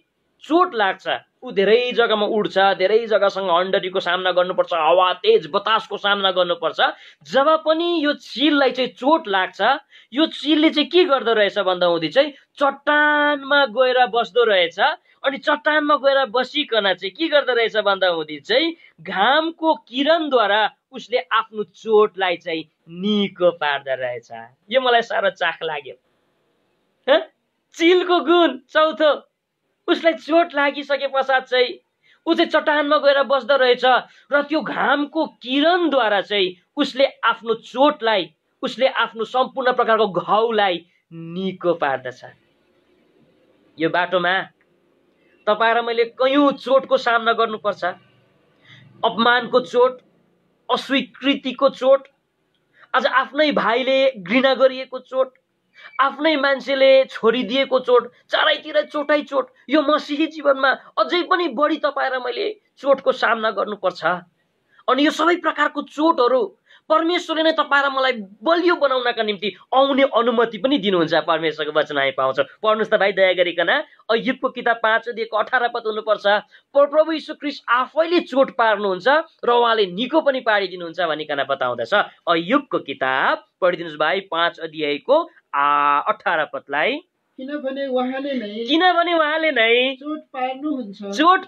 Speaker 2: चोट लाग्छ ऊ धेरै जग्गामा उड्छ धेरै जग्गासँग अन्डरीको सामना गर्नुपर्छ हावा तेज बतासको सामना गर्नुपर्छ जब पनि यो चिललाई चाहिँ चोट लाग्छ यो चिलले चाहिँ के गर्दो रहेछ भन्दा भन्दाखेरि चाहिँ चट्टानमा गएर बस्दो रहेछ अनि चट्टानमा गएर बसिकन चाहिँ के गर्दो रहेछ भन्दाखेरि चाहिँ घामको किरणद्वारा उसले आफ्नो चोटलाई चाहिँ निको पार्दो रहेछ यो मलाई साह्रो चाख लाग्यो चिलको गुण चौथो उसलाई चोट लागिसके पश्चात चाहिँ ऊ चाहिँ चट्टानमा गएर बस्दो रहेछ र त्यो घामको किरणद्वारा चाहिँ उसले आफ्नो चोटलाई उसले आफ्नो सम्पूर्ण प्रकारको घाउलाई निको पार्दछ यो बाटोमा तपाईँ र मैले कयौँ चोटको सामना गर्नुपर्छ अपमानको चोट अस्वीकृतिको चोट आज आफ्नै भाइले घृणा गरिएको चोट आफ्नै मान्छेले छोडिदिएको चोट चारैतिर चोटै चोट यो मसिही जीवनमा अझै पनि बढी तपाईँ मैले चोटको सामना गर्नुपर्छ अनि यो सबै प्रकारको चोटहरू परमेश्वरले नै तपाईँ र मलाई बलियो बनाउनका निम्ति आउने अनुमति पनि दिनुहुन्छ परमेश्वरको वचन हामी पाउँछौँ पढ्नुहोस् त भाइ दया गरिकन अयुगको किताब पाँच दिएको अठार पद हुनुपर्छ प्रभु यीशु क्रिस्ट आफैले चोट पार्नुहुन्छ र उहाँले निको पनि पारिदिनुहुन्छ भनिकन बताउँदछ अयुगको किताब पढिदिनुहोस् भाइ पाँच अध्यायको अठार पदलाई
Speaker 1: किनभने उहाँले नै किनभने उहाँले नै चोट पार्नुहुन्छ
Speaker 2: चोट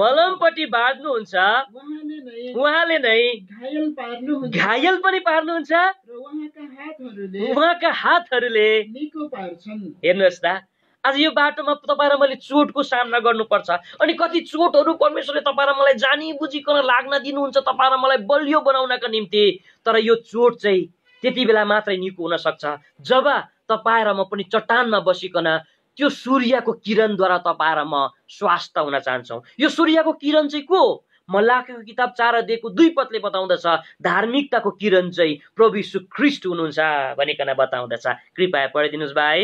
Speaker 2: मलमपट्टि बाँध्नुहुन्छ
Speaker 1: उहाँले नै घायल
Speaker 2: पनि पार्नुहुन्छ
Speaker 1: र उहाँका
Speaker 2: हातहरूले उहाँका निको पार्छन् हेर्नुहोस् त आज यो बाटोमा तपाईँ र मैले चोटको सामना गर्नुपर्छ अनि कति चोटहरू परमेश्वरले तपाईँ र मलाई जानी बुझिकन लाग्न दिनुहुन्छ तपाईँ र मलाई बलियो बनाउनका निम्ति तर यो चोट चाहिँ त्यति बेला मात्रै निको हुन सक्छ जब तपाईँ र म पनि चट्टानमा बसिकन त्यो सूर्यको किरणद्वारा तपाईँ र म स्वास्थ्य हुन चाहन्छौँ यो सूर्यको किरण चाहिँ को लाखेको किताब चार दिएको दुई पदले बताउँदछ धार्मिकताको किरण चाहिँ प्रभु ख्रिस्ट हुनुहुन्छ भनिकन बताउँदछ कृपया पढिदिनुहोस् भाइ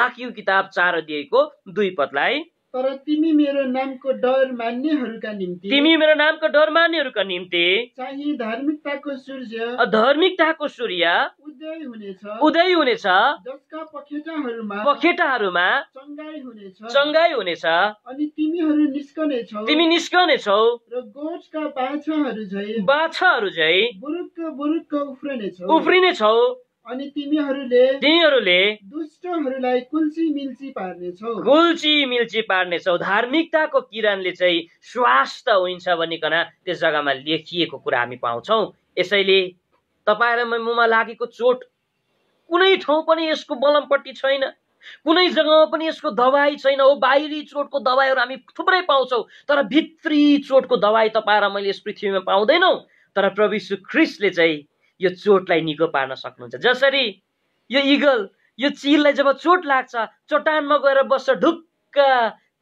Speaker 2: लाखेको किताब चार दिएको दुई पदलाई
Speaker 1: तर तिमी मेरो नामको डर मान्नेहरूका निम्ति तिमी मेरो
Speaker 2: नामको डर मान्नेहरूका निम्ति
Speaker 1: चाहिँ धार्मिकताको सूर्य
Speaker 2: धार्मिकताको सूर्य
Speaker 1: उदय हुनेछ उदय हुनेछ जसका पखेटाहरूमा पखेटाहरूमा चङ्गाई हुनेछ चङ्गाई
Speaker 2: हुनेछ अनि
Speaker 1: तिमीहरू निस्कनेछौ तिमी निस्कनेछौ र गोठका बाछाहरू झै बाछाहरू झै बुरुकको बुरुकको उफ्रिनेछौ उफ्रिनेछौ अनि तिमीहरूले तिमीहरूले दुष्टहरूलाई कुल्ची मिल्ची पार्नेछौ कुल्ची
Speaker 2: मिल्ची पार्नेछौ धार्मिकताको किरणले चाहिँ स्वास्थ्य हुन्छ भनिकन त्यस जग्गामा लेखिएको कुरा हामी पाउँछौँ यसैले तपाईँ र मुमा लागेको चोट कुनै ठाउँ पनि यसको बलमपट्टि छैन कुनै जग्गामा पनि यसको दबाई छैन हो बाहिरी चोटको दबाईहरू हामी थुप्रै पाउँछौँ तर भित्री चोटको दबाई तपाईँ र मैले यस पृथ्वीमा पाउँदैनौँ तर प्रविशु ख्रिसले चाहिँ यो चोटलाई निको पार्न सक्नुहुन्छ जसरी यो इगल यो चिललाई जब चोट लाग्छ चोटानमा गएर बस्छ ढुक्क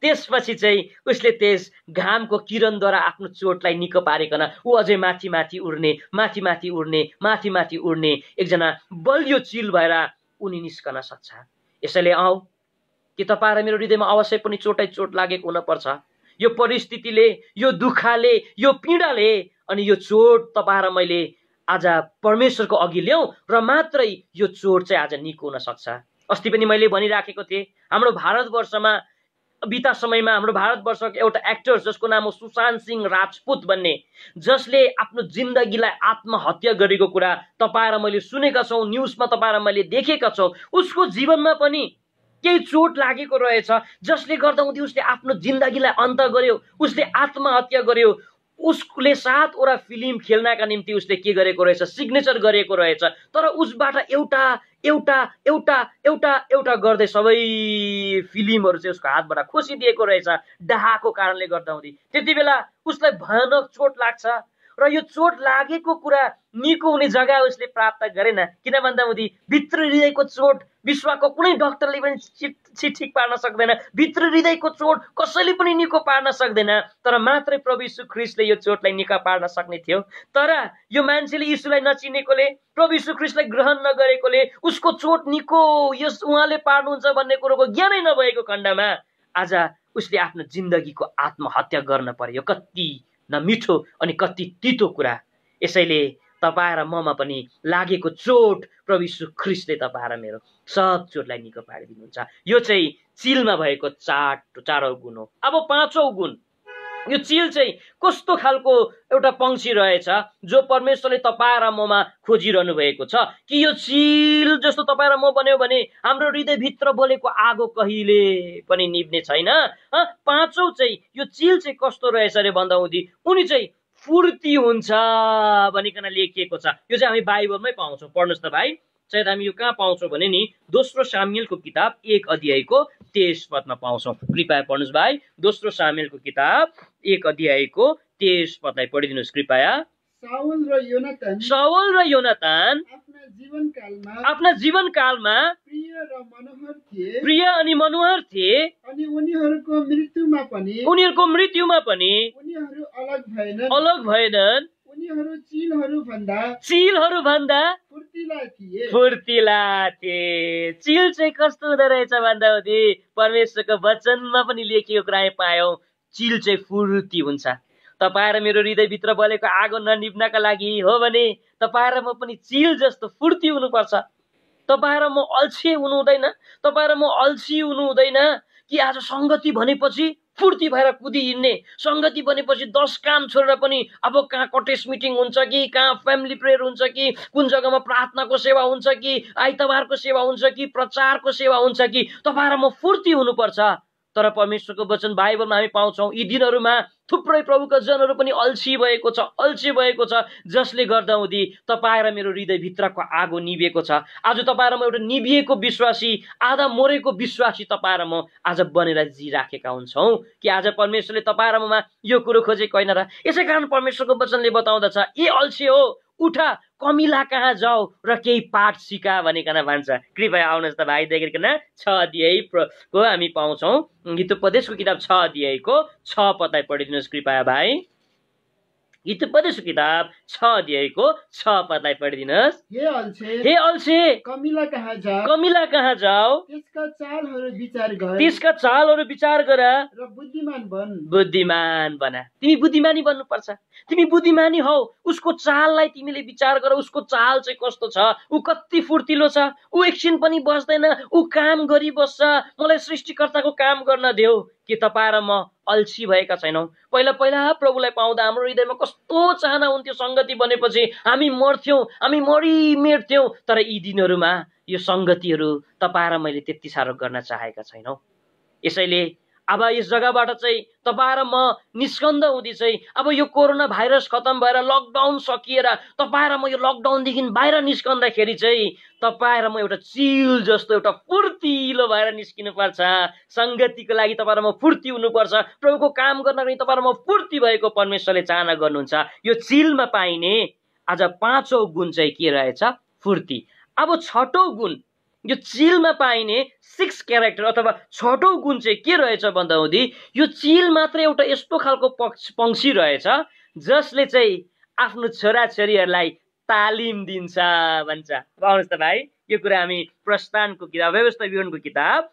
Speaker 2: त्यसपछि चाहिँ उसले त्यस घामको किरणद्वारा आफ्नो चोटलाई निको पारिकन ऊ अझै माथि माथि उड्ने माथि माथि उड्ने माथि माथि उड्ने एकजना बलियो चिल भएर उनी निस्कन सक्छ यसैले आऊ कि तपाईँ मेरो हृदयमा अवश्य पनि चोटै चोट लागेको हुनपर्छ यो परिस्थितिले यो दुःखले यो पीडाले अनि यो चोट तपाईँ मैले आज परमेश्वरको अघि ल्याउँ र मात्रै यो चोर चाहिँ आज निको हुन सक्छ अस्ति पनि मैले भनिराखेको थिएँ हाम्रो भारतवर्षमा बिता समयमा हाम्रो भारतवर्षको एउटा एक्टर जसको नाम हो सुशान्त सिंह राजपूत भन्ने जसले आफ्नो जिन्दगीलाई आत्महत्या गरेको कुरा तपाईँ र मैले सुनेका छौँ न्युजमा तपाईँ र मैले देखेका छौँ उसको जीवनमा पनि केही चोट लागेको रहेछ जसले गर्दा उसले आफ्नो जिन्दगीलाई अन्त गर्यो उसले आत्महत्या गर्यो उसले सातवटा फिल्म खेल्नका निम्ति उसले के गरेको रहेछ सिग्नेचर गरेको रहेछ तर उसबाट एउटा एउटा एउटा एउटा एउटा गर्दै सबै फिल्महरू चाहिँ उसको हातबाट खोसिदिएको रहेछ डाहाको कारणले गर्दा हुँदै त्यति बेला उसलाई भयानक चोट लाग्छ र यो चोट लागेको कुरा निको हुने जग्गा उसले प्राप्त गरेन किन भन्दा उनी भित्र हृदयको चोट विश्वको कुनै डक्टरले पनि ठिक ठिक पार्न सक्दैन भित्र हृदयको चोट कसैले पनि निको पार्न सक्दैन तर मात्रै प्रभु यीशु यो चोटलाई निको पार्न सक्ने थियो तर यो मान्छेले यीशुलाई नचिनेकोले प्रभु यीशु ग्रहण नगरेकोले उसको चोट निको यस उहाँले पार्नुहुन्छ भन्ने कुरोको ज्ञानै नभएको खण्डमा आज उसले आफ्नो जिन्दगीको आत्महत्या गर्न पर्यो कति मिठो अनि कति तितो कुरा यसैले तपाईँ र ममा पनि लागेको चोट प्रविशु ख्रिस्टले तपाईँ र मेरो सब चोटलाई निको पारिदिनुहुन्छ यो चाहिँ चिलमा भएको चार चारौँ गुण हो अब पाँचौँ गुण यो चिल चाहिँ कस्तो खालको एउटा पंक्षी रहेछ जो परमेश्वरले तपाईँ र ममा खोजिरहनु भएको छ कि यो चिल जस्तो तपाईँ र म बन्यो भने हाम्रो हृदयभित्र बोलेको आगो कहिले पनि निप्ने छैन पाँचौ चाहिँ यो चिल चाहिँ कस्तो रहेछ अरे भन्दाउँदी उनी चाहिँ फुर्ती हुन्छ भनिकन लेखिएको छ यो चाहिँ हामी बाइबलमै पाउँछौँ पढ्नुहोस् त भाइ सायद हामी यो कहाँ पाउँछौँ भने नि दोस्रो सामेलको किताब एक अध्यायको तेइस पदमा पाउँछौँ कृपया पढ्नुहोस् भाइ दोस्रो सामेलको किताब एक अध्यायको तेइस पदलाई पढिदिनुहोस् कृपया सावल र योनातान
Speaker 1: आफ्ना र कालमा जीवनकालमा प्रिय अनि मनोहर थिए अनि उनीहरूको मृत्युमा पनि उनीहरूको मृत्युमा पनि अलग अलग भएनन् उनीहरू चिलहरू भन्दा चिलहरू भन्दा फुर्तिला थिए
Speaker 2: फुर्तिला थिए चिल चाहिँ कस्तो हुँदो रहेछ उति परमेश्वरको वचनमा पनि लेखिएको कुरा पायौँ चिल चाहिँ फुर्ती हुन्छ तपाईँ र मेरो हृदयभित्र बलेको आगो ननिप्नका लागि हो भने तपाईँ र म पनि चिल जस्तो फुर्ती हुनुपर्छ तपाईँ र म अल्छी हुनु हुँदैन तपाईँ र म अल्छी हुनु हुँदैन कि आज सङ्गति भनेपछि फुर्ती भएर हिँड्ने सङ्गति बनेपछि दस काम छोडेर पनि अब कहाँ कटेज मिटिङ हुन्छ कि कहाँ फ्यामिली प्रेयर हुन्छ कि कुन जग्गामा प्रार्थनाको सेवा हुन्छ कि आइतबारको सेवा हुन्छ कि प्रचारको सेवा हुन्छ कि तपाईँ र म फुर्ती हुनुपर्छ तर परमेश्वरको वचन बाइबलमा हामी पाउँछौँ यी दिनहरूमा थुप्रै प्रभुका जनहरू पनि अल्छी भएको छ अल्छी भएको छ जसले गर्दा उदी तपाईँ र मेरो हृदयभित्रको आगो निभिएको छ आज तपाईँ र म एउटा निभिएको विश्वासी आधा मरेको विश्वासी तपाईँ र म आज बनेर राखेका हुन्छौँ कि आज परमेश्वरले तपाईँ र ममा यो कुरो खोजेको होइन र यसै कारण परमेश्वरको वचनले बताउँदछ ए अल्छी हो उठ कमिला कहाँ जाऊ र केही पाठ सिका भनिकन भन्छ कृपया आउनुहोस् त भाइ देखिकन छ अध्यायको हामी पाउँछौँ प्रदेशको किताब छ अध्यायको छ पत्ता पढिदिनुहोस् कृपया भाइ हितोपदेश किताब छ अध्यायको छ पदलाई पढिदिनुहोस्
Speaker 1: हे अल्छे कमिला कहाँ जाऊ
Speaker 2: कमिला कहाँ जाऊ
Speaker 1: त्यसका चालहरू विचार गर त्यसका
Speaker 2: चालहरू विचार गर
Speaker 1: र बुद्धिमान बन
Speaker 2: बुद्धिमान बना तिमी बुद्धिमानी बन्नुपर्छ तिमी बुद्धिमानी हौ उसको चाललाई तिमीले विचार गर उसको चाल चाहिँ कस्तो छ ऊ कति फुर्तिलो छ ऊ एकछिन पनि बस्दैन ऊ काम गरिबस्छ मलाई सृष्टिकर्ताको काम गर्न देऊ कि तपाईँ र म अल्छी भएका छैनौँ पहिला पहिला प्रभुलाई पाउँदा हाम्रो हृदयमा कस्तो चाहना हुन्थ्यो सङ्गति बनेपछि हामी मर्थ्यौँ हामी मेट्थ्यौँ तर यी दिनहरूमा यो सङ्गतिहरू तपाईँ र मैले त्यति साह्रो गर्न चाहेका छैनौँ यसैले अब यस जग्गाबाट चाहिँ तपाईँ र म निस्कन्द हुँदै चाहिँ अब यो कोरोना भाइरस खत्तम भएर लकडाउन सकिएर तपाईँ र म यो लकडाउनदेखि बाहिर निस्कँदाखेरि चाहिँ तपाईँ र म एउटा चिल जस्तो एउटा फुर्तिलो भएर निस्किनुपर्छ सङ्गतिको लागि तपाईँ र म फुर्ति हुनुपर्छ प्रभुको काम गर्नको लागि तपाईँ र म फुर्ति भएको परमेश्वरले चाहना गर्नुहुन्छ यो चिलमा पाइने आज पाँचौँ गुण चाहिँ के रहेछ फुर्ती अब छटौँ गुण यो चिलमा पाइने सिक्स क्यारेक्टर अथवा छटौँ गुण चाहिँ के रहेछ भन्दा भन्दाखेरि यो चिल मात्र एउटा यस्तो खालको पक्ष पङ्क्षी रहेछ जसले चाहिँ आफ्नो छोराछोरीहरूलाई तालिम दिन्छ भन्छ अब आउनुहोस् त भाइ यो कुरा हामी प्रस्थानको किताब व्यवस्था विवरणको किताब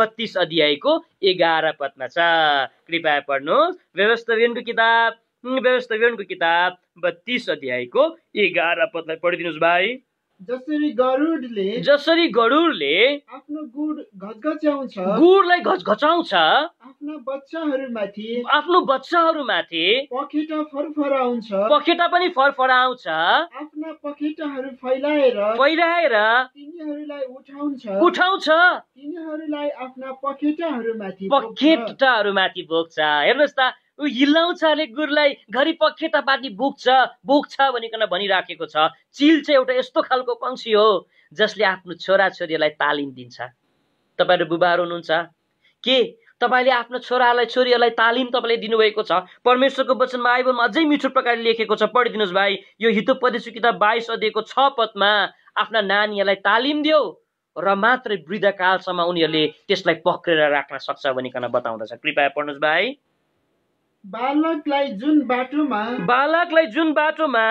Speaker 2: बत्तिस अध्यायको एघार पदमा छ कृपया पढ्नुहोस् व्यवस्था विवरणको किताब व्यवस्था विवरणको किताब बत्तिस अध्यायको एघार पदलाई पढिदिनुहोस् भाइ
Speaker 1: जसरी गरुडले जसरी आफ्नो गुडलाई घचघचाउँछ बच्चाहरूमाथि आफ्नो बच्चाहरूमाथि पखेटा
Speaker 2: फरफराउँछ पखेटा पनि फरफराउँछ
Speaker 1: आफ्ना पखेटाहरू फैलाएर फैलाएर तिनीहरूलाई उठाउँछ उठाउँछ तिनीहरूलाई आफ्ना पखेटाहरूमाथि
Speaker 2: पखेटाहरूमाथि बोक्छ हेर्नुहोस् त अरे गुरुलाई घरि पखेटा पार्टी बोक्छ बोक्छ भनिकन भनिराखेको छ चिल चाहिँ एउटा यस्तो खालको पंक्षी हो जसले आफ्नो छोराछोरीलाई तालिम दिन्छ तपाईँहरू बुबाहरू हुनुहुन्छ के तपाईँले आफ्नो छोरालाई छोरीहरूलाई तालिम तपाईँले दिनुभएको छ परमेश्वरको वचनमा आइबलमा अझै मिठो प्रकारले लेखेको छ पढिदिनुहोस् भाइ यो हितोपदेशको किताब बाइस अध्ययको छ पदमा आफ्ना नानीहरूलाई तालिम दियो र मात्रै वृद्धकालसम्म उनीहरूले त्यसलाई पक्रेर राख्न सक्छ भनिकन बताउँदछ कृपया पढ्नुहोस् भाइ
Speaker 1: बालकलाई जुन बाटोमा बालकलाई जुन बाटोमा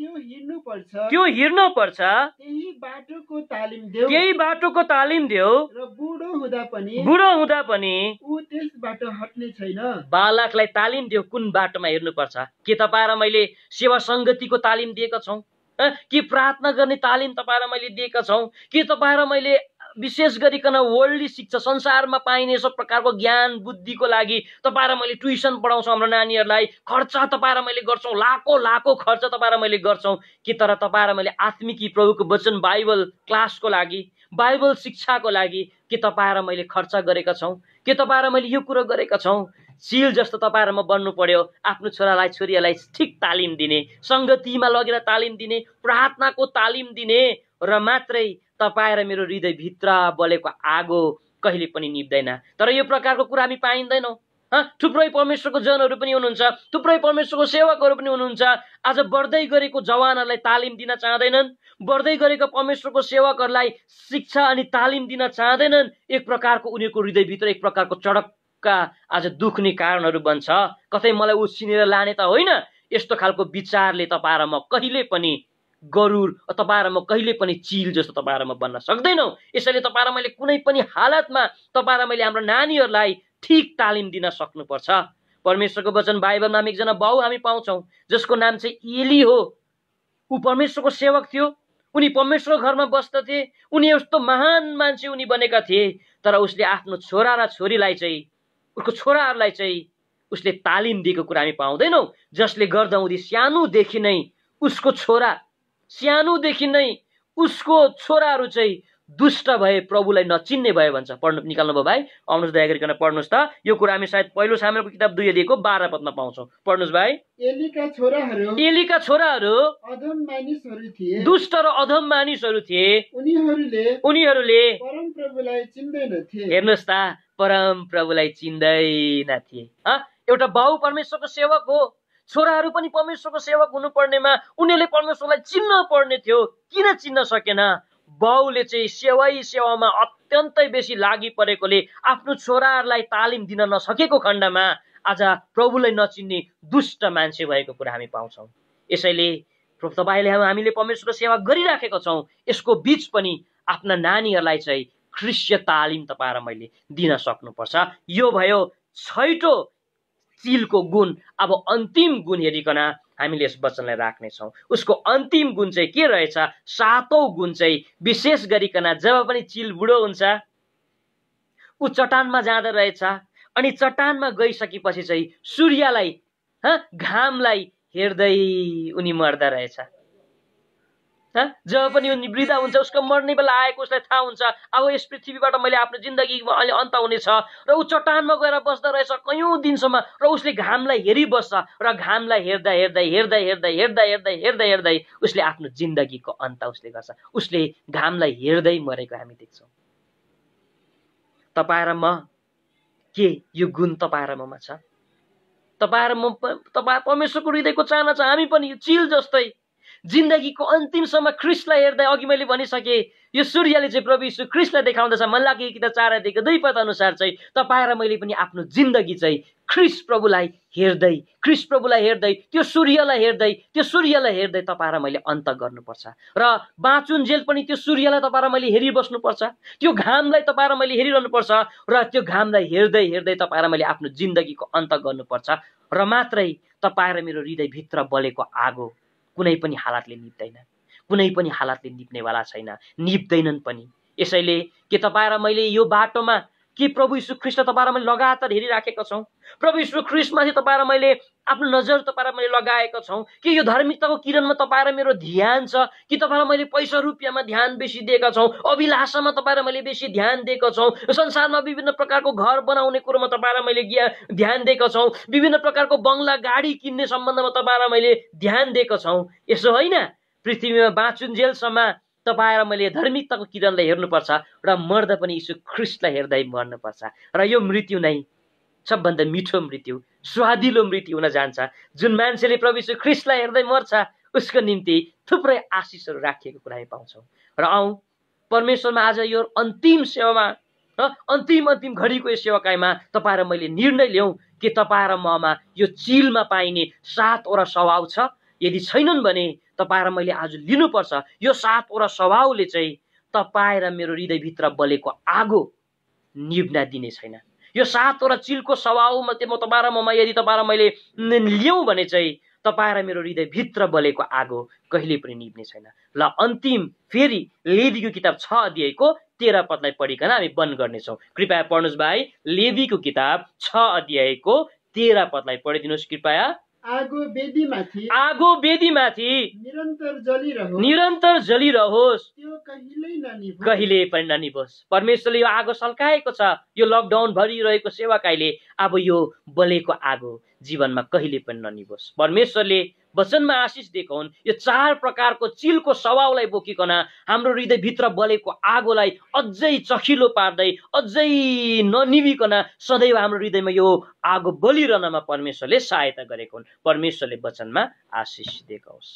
Speaker 1: त्यो हिँड्नु पर्छ त्यो हिँड्नु पर्छ त्यही बाटोको तालिम देऊ
Speaker 2: बाटोको तालिम देऊ
Speaker 1: र बुढो हुँदा पनि बुढो हुँदा पनि ऊ बाटो हट्ने छैन
Speaker 2: बालकलाई तालिम देऊ कुन बाटोमा हिँड्नु पर्छ के तपाईँ र मैले सेवा सङ्गतिको तालिम दिएका छौँ के प्रार्थना गर्ने तालिम तपाईँ र मैले दिएका छौँ के तपाईँ र मैले विशेष गरिकन वर्ल्डली शिक्षा संसारमा पाइने सब प्रकारको ज्ञान बुद्धिको लागि तपाईँ मैले ट्युसन पढाउँछु हाम्रो नानीहरूलाई खर्च तपाईँ मैले गर्छौँ लाखौँ लाखौँ खर्च तपाईँ मैले गर्छौँ कि तर तपाईँ मैले आत्मिकी प्रभुको वचन बाइबल क्लासको लागि बाइबल शिक्षाको लागि के तपाईँ मैले खर्च गरेका छौँ के तपाईँ र मैले यो कुरो गरेका छौँ सिल जस्तो तपाईँ म बन्नु पर्यो आफ्नो छोरालाई छोरीहरूलाई ठिक तालिम दिने सङ्गतिमा लगेर तालिम दिने प्रार्थनाको तालिम दिने र मात्रै तपाईँ र मेरो हृदयभित्र बलेको आगो कहिले पनि निप्दैन तर यो प्रकारको कुरा हामी पाइँदैनौँ थुप्रै परमेश्वरको जनहरू पनि हुनुहुन्छ थुप्रै परमेश्वरको सेवकहरू पनि हुनुहुन्छ आज बढ्दै गरेको जवानहरूलाई तालिम दिन चाहँदैनन् बढ्दै गरेको परमेश्वरको सेवकहरूलाई शिक्षा अनि तालिम दिन चाहँदैनन् एक प्रकारको उनीहरूको हृदयभित्र एक प्रकारको चडक्का आज दुख्ने कारणहरू बन्छ कतै मलाई उसिनेर लाने त होइन यस्तो खालको विचारले तपाईँ र म कहिले पनि गरुर तपाईँहरू म कहिले पनि चिल जस्तो तपाईँहरू म बन्न सक्दैनौँ यसैले तपाईँहरू मैले कुनै पनि हालतमा तपाईँहरू मैले हाम्रो नानीहरूलाई ठिक तालिम दिन सक्नुपर्छ परमेश्वरको वचन बाइबलमा हामी एकजना बाउ हामी पाउँछौँ जसको नाम चाहिँ इली हो ऊ परमेश्वरको सेवक थियो उनी परमेश्वरको घरमा बस्दथे उनी यस्तो महान मान्छे उनी बनेका थिए तर उसले आफ्नो छोरा र छोरीलाई चाहिँ उसको छोराहरूलाई चाहिँ उसले तालिम दिएको कुरा हामी पाउँदैनौँ जसले गर्दा उनी सानोदेखि नै उसको छोरा सानोदेखि नै उसको छोराहरू चाहिँ दुष्ट भए प्रभुलाई नचिन्ने भयो भन्छ पढ्नु भयो भाइ आउनुहोस् दया गरिकन पढ्नुहोस् त यो कुरा हामी सायद पहिलो सामेलको किताब दुई दिएको बाह्र पदमा पाउँछौँ पढ्नुहोस् भाइ
Speaker 1: एलीका छोराहरू एलीका छोराहरू अधम मानिसहरू
Speaker 2: थिए दुष्ट र अधम मानिसहरू थिए
Speaker 1: उनीहरूले उनीहरूले परम प्रभुलाई चिन्दैन
Speaker 2: थिए हेर्नुहोस् त परम प्रभुलाई चिन्दैन थिए एउटा बाहु परमेश्वरको सेवक हो छोराहरू पनि परमेश्वरको सेवक हुनुपर्नेमा उनीहरूले परमेश्वरलाई चिन्न पर्ने थियो किन चिन्न सकेन बाउले चाहिँ सेवाई सेवामा अत्यन्तै बेसी लागि परेकोले आफ्नो छोराहरूलाई तालिम दिन नसकेको खण्डमा आज प्रभुलाई नचिन्ने दुष्ट मान्छे भएको कुरा हामी पाउँछौँ यसैले तपाईँले हामीले परमेश्वरको सेवा गरिराखेका छौँ यसको बिच पनि आफ्ना नानीहरूलाई चाहिँ कृष्य तालिम तपाईँहरू मैले दिन सक्नुपर्छ यो भयो छैटो चिलको गुण अब अन्तिम गुण हेरिकन हामीले यस वचनलाई राख्नेछौँ उसको अन्तिम गुण चाहिँ के रहेछ सातौँ गुण चाहिँ विशेष गरिकन जब पनि चिल बुढो हुन्छ ऊ चट्टानमा जाँदो रहेछ अनि चट्टानमा गइसकेपछि चाहिँ सूर्यलाई घामलाई हेर्दै उनी मर्दा रहेछ जब पनि यो वृद्ध हुन्छ उसको मर्ने बेला आएको उसलाई थाहा हुन्छ अब यस पृथ्वीबाट मैले आफ्नो जिन्दगीमा अहिले अन्त हुनेछ र ऊ चट्टानमा गएर बस्दो रहेछ कयौँ दिनसम्म र उसले घामलाई हेरिबस्छ र घामलाई हेर्दा हेर्दै हेर्दै हेर्दै हेर्दा हेर्दा हेर्दा हेर्दै उसले आफ्नो जिन्दगीको अन्त उसले गर्छ उसले घामलाई हेर्दै मरेको हामी देख्छौँ तपाईँ र म के यो गुण तपाईँ र ममा छ तपाईँ र म तपाईँ परमेश्वरको हृदयको चाहना छ हामी पनि चिल जस्तै जिन्दगीको अन्तिमसम्म क्रिस्टलाई हेर्दा अघि मैले भनिसकेँ यो सूर्यले चाहिँ प्रभु यीशु क्रिस्टलाई देखाउँदछ मन लाग्यो कि त चारादेखि दुई अनुसार चाहिँ तपाईँ र मैले पनि आफ्नो जिन्दगी चाहिँ क्रिस प्रभुलाई हेर्दै क्रिस प्रभुलाई हेर्दै त्यो सूर्यलाई हेर्दै त्यो सूर्यलाई हेर्दै तपाईँ र मैले अन्त गर्नुपर्छ र जेल पनि त्यो सूर्यलाई तपाईँ र मैले हेरिबस्नुपर्छ त्यो घामलाई तपाईँ र मैले हेरिरहनुपर्छ र त्यो घामलाई हेर्दै हेर्दै तपाईँ र मैले आफ्नो जिन्दगीको अन्त गर्नुपर्छ र मात्रै तपाईँ र मेरो हृदयभित्र बलेको आगो कुनै पनि हालतले निप्दैन कुनै पनि हालतले निप्नेवाला छैन निप्दैनन् पनि यसैले के तपाईँ र मैले यो बाटोमा कि प्रभु यीशु ख्रिस्ट तपाईँ मैले लगातार हेरिराखेको छौँ प्रभु यीशु ख्रिस्टमाथि तपाईँ मैले आफ्नो नजर तपाईँ मैले लगाएको छौँ कि यो धार्मिकताको किरणमा तपाईँ मेरो ध्यान छ कि तपाईँलाई मैले पैसा रुपियाँमा ध्यान बेसी दिएको छौँ अभिलाषामा तपाईँ मैले बेसी ध्यान दिएको छौँ संसारमा विभिन्न प्रकारको घर बनाउने कुरोमा तपाईँ मैले ज्ञा ध्यान दिएको छौँ विभिन्न प्रकारको बङ्गला गाडी किन्ने सम्बन्धमा तपाईँ मैले ध्यान दिएको छौँ यसो होइन पृथ्वीमा बाँचुन्जेलसम्म तपाईँ र मैले धर्मिकताको किरणलाई हेर्नुपर्छ र मर्दा पनि यसो ख्रिस्टलाई हेर्दै मर्नुपर्छ र यो मृत्यु नै सबभन्दा मिठो मृत्यु स्वादिलो मृत्यु हुन जान्छ जुन मान्छेले प्रभु यसो ख्रिस्टलाई हेर्दै मर्छ उसको निम्ति थुप्रै आशिषहरू राखिएको कुरा हामी पाउँछौँ र आऊ परमेश्वरमा आज यो अन्तिम सेवामा अन्तिम अन्तिम घडीको यो सेवाकाईमा तपाईँ र मैले निर्णय ल्याउँ कि तपाईँ र ममा यो चिलमा पाइने सातवटा स्वभाव छ यदि छैनन् भने तपाईँ र मैले आज लिनुपर्छ यो सातवटा स्वभावले चाहिँ तपाईँ र मेरो हृदयभित्र बलेको आगो निभ्न दिने छैन यो सातवटा चिलको स्वभाव म तपाईँ र ममा यदि तपाईँ र मैले ल्याउँ भने चाहिँ तपाईँ र मेरो हृदयभित्र बलेको आगो कहिले पनि निभ्ने छैन ल अन्तिम फेरि लेबीको किताब छ अध्यायको तेह्र पदलाई पढिकन हामी बन्द गर्नेछौँ कृपया पढ्नुहोस् भाइ लेबीको किताब छ अध्यायको तेह्र पदलाई पढिदिनुहोस् कृपया
Speaker 1: आगो बेदीमाथि निरन्तर जलिरहोस् निरन्तर
Speaker 2: त्यो कहिले पनि ननिभोस् परमेश्वरले यो आगो सल्काएको छ यो लकडाउन भरिरहेको सेवाकाईले अब यो बलेको आगो जीवनमा कहिले पनि ननिभोस् परमेश्वरले वचनमा आशिष दिएको हुन् यो चार प्रकारको चिलको स्वभावलाई बोकिकन हाम्रो हृदयभित्र बलेको आगोलाई अझै चखिलो पार्दै अझै ननिभिकन सदैव हाम्रो हृदयमा यो आगो बलिरहनमा परमेश्वरले सहायता गरेको हुन् परमेश्वरले वचनमा आशिष दिएको होस्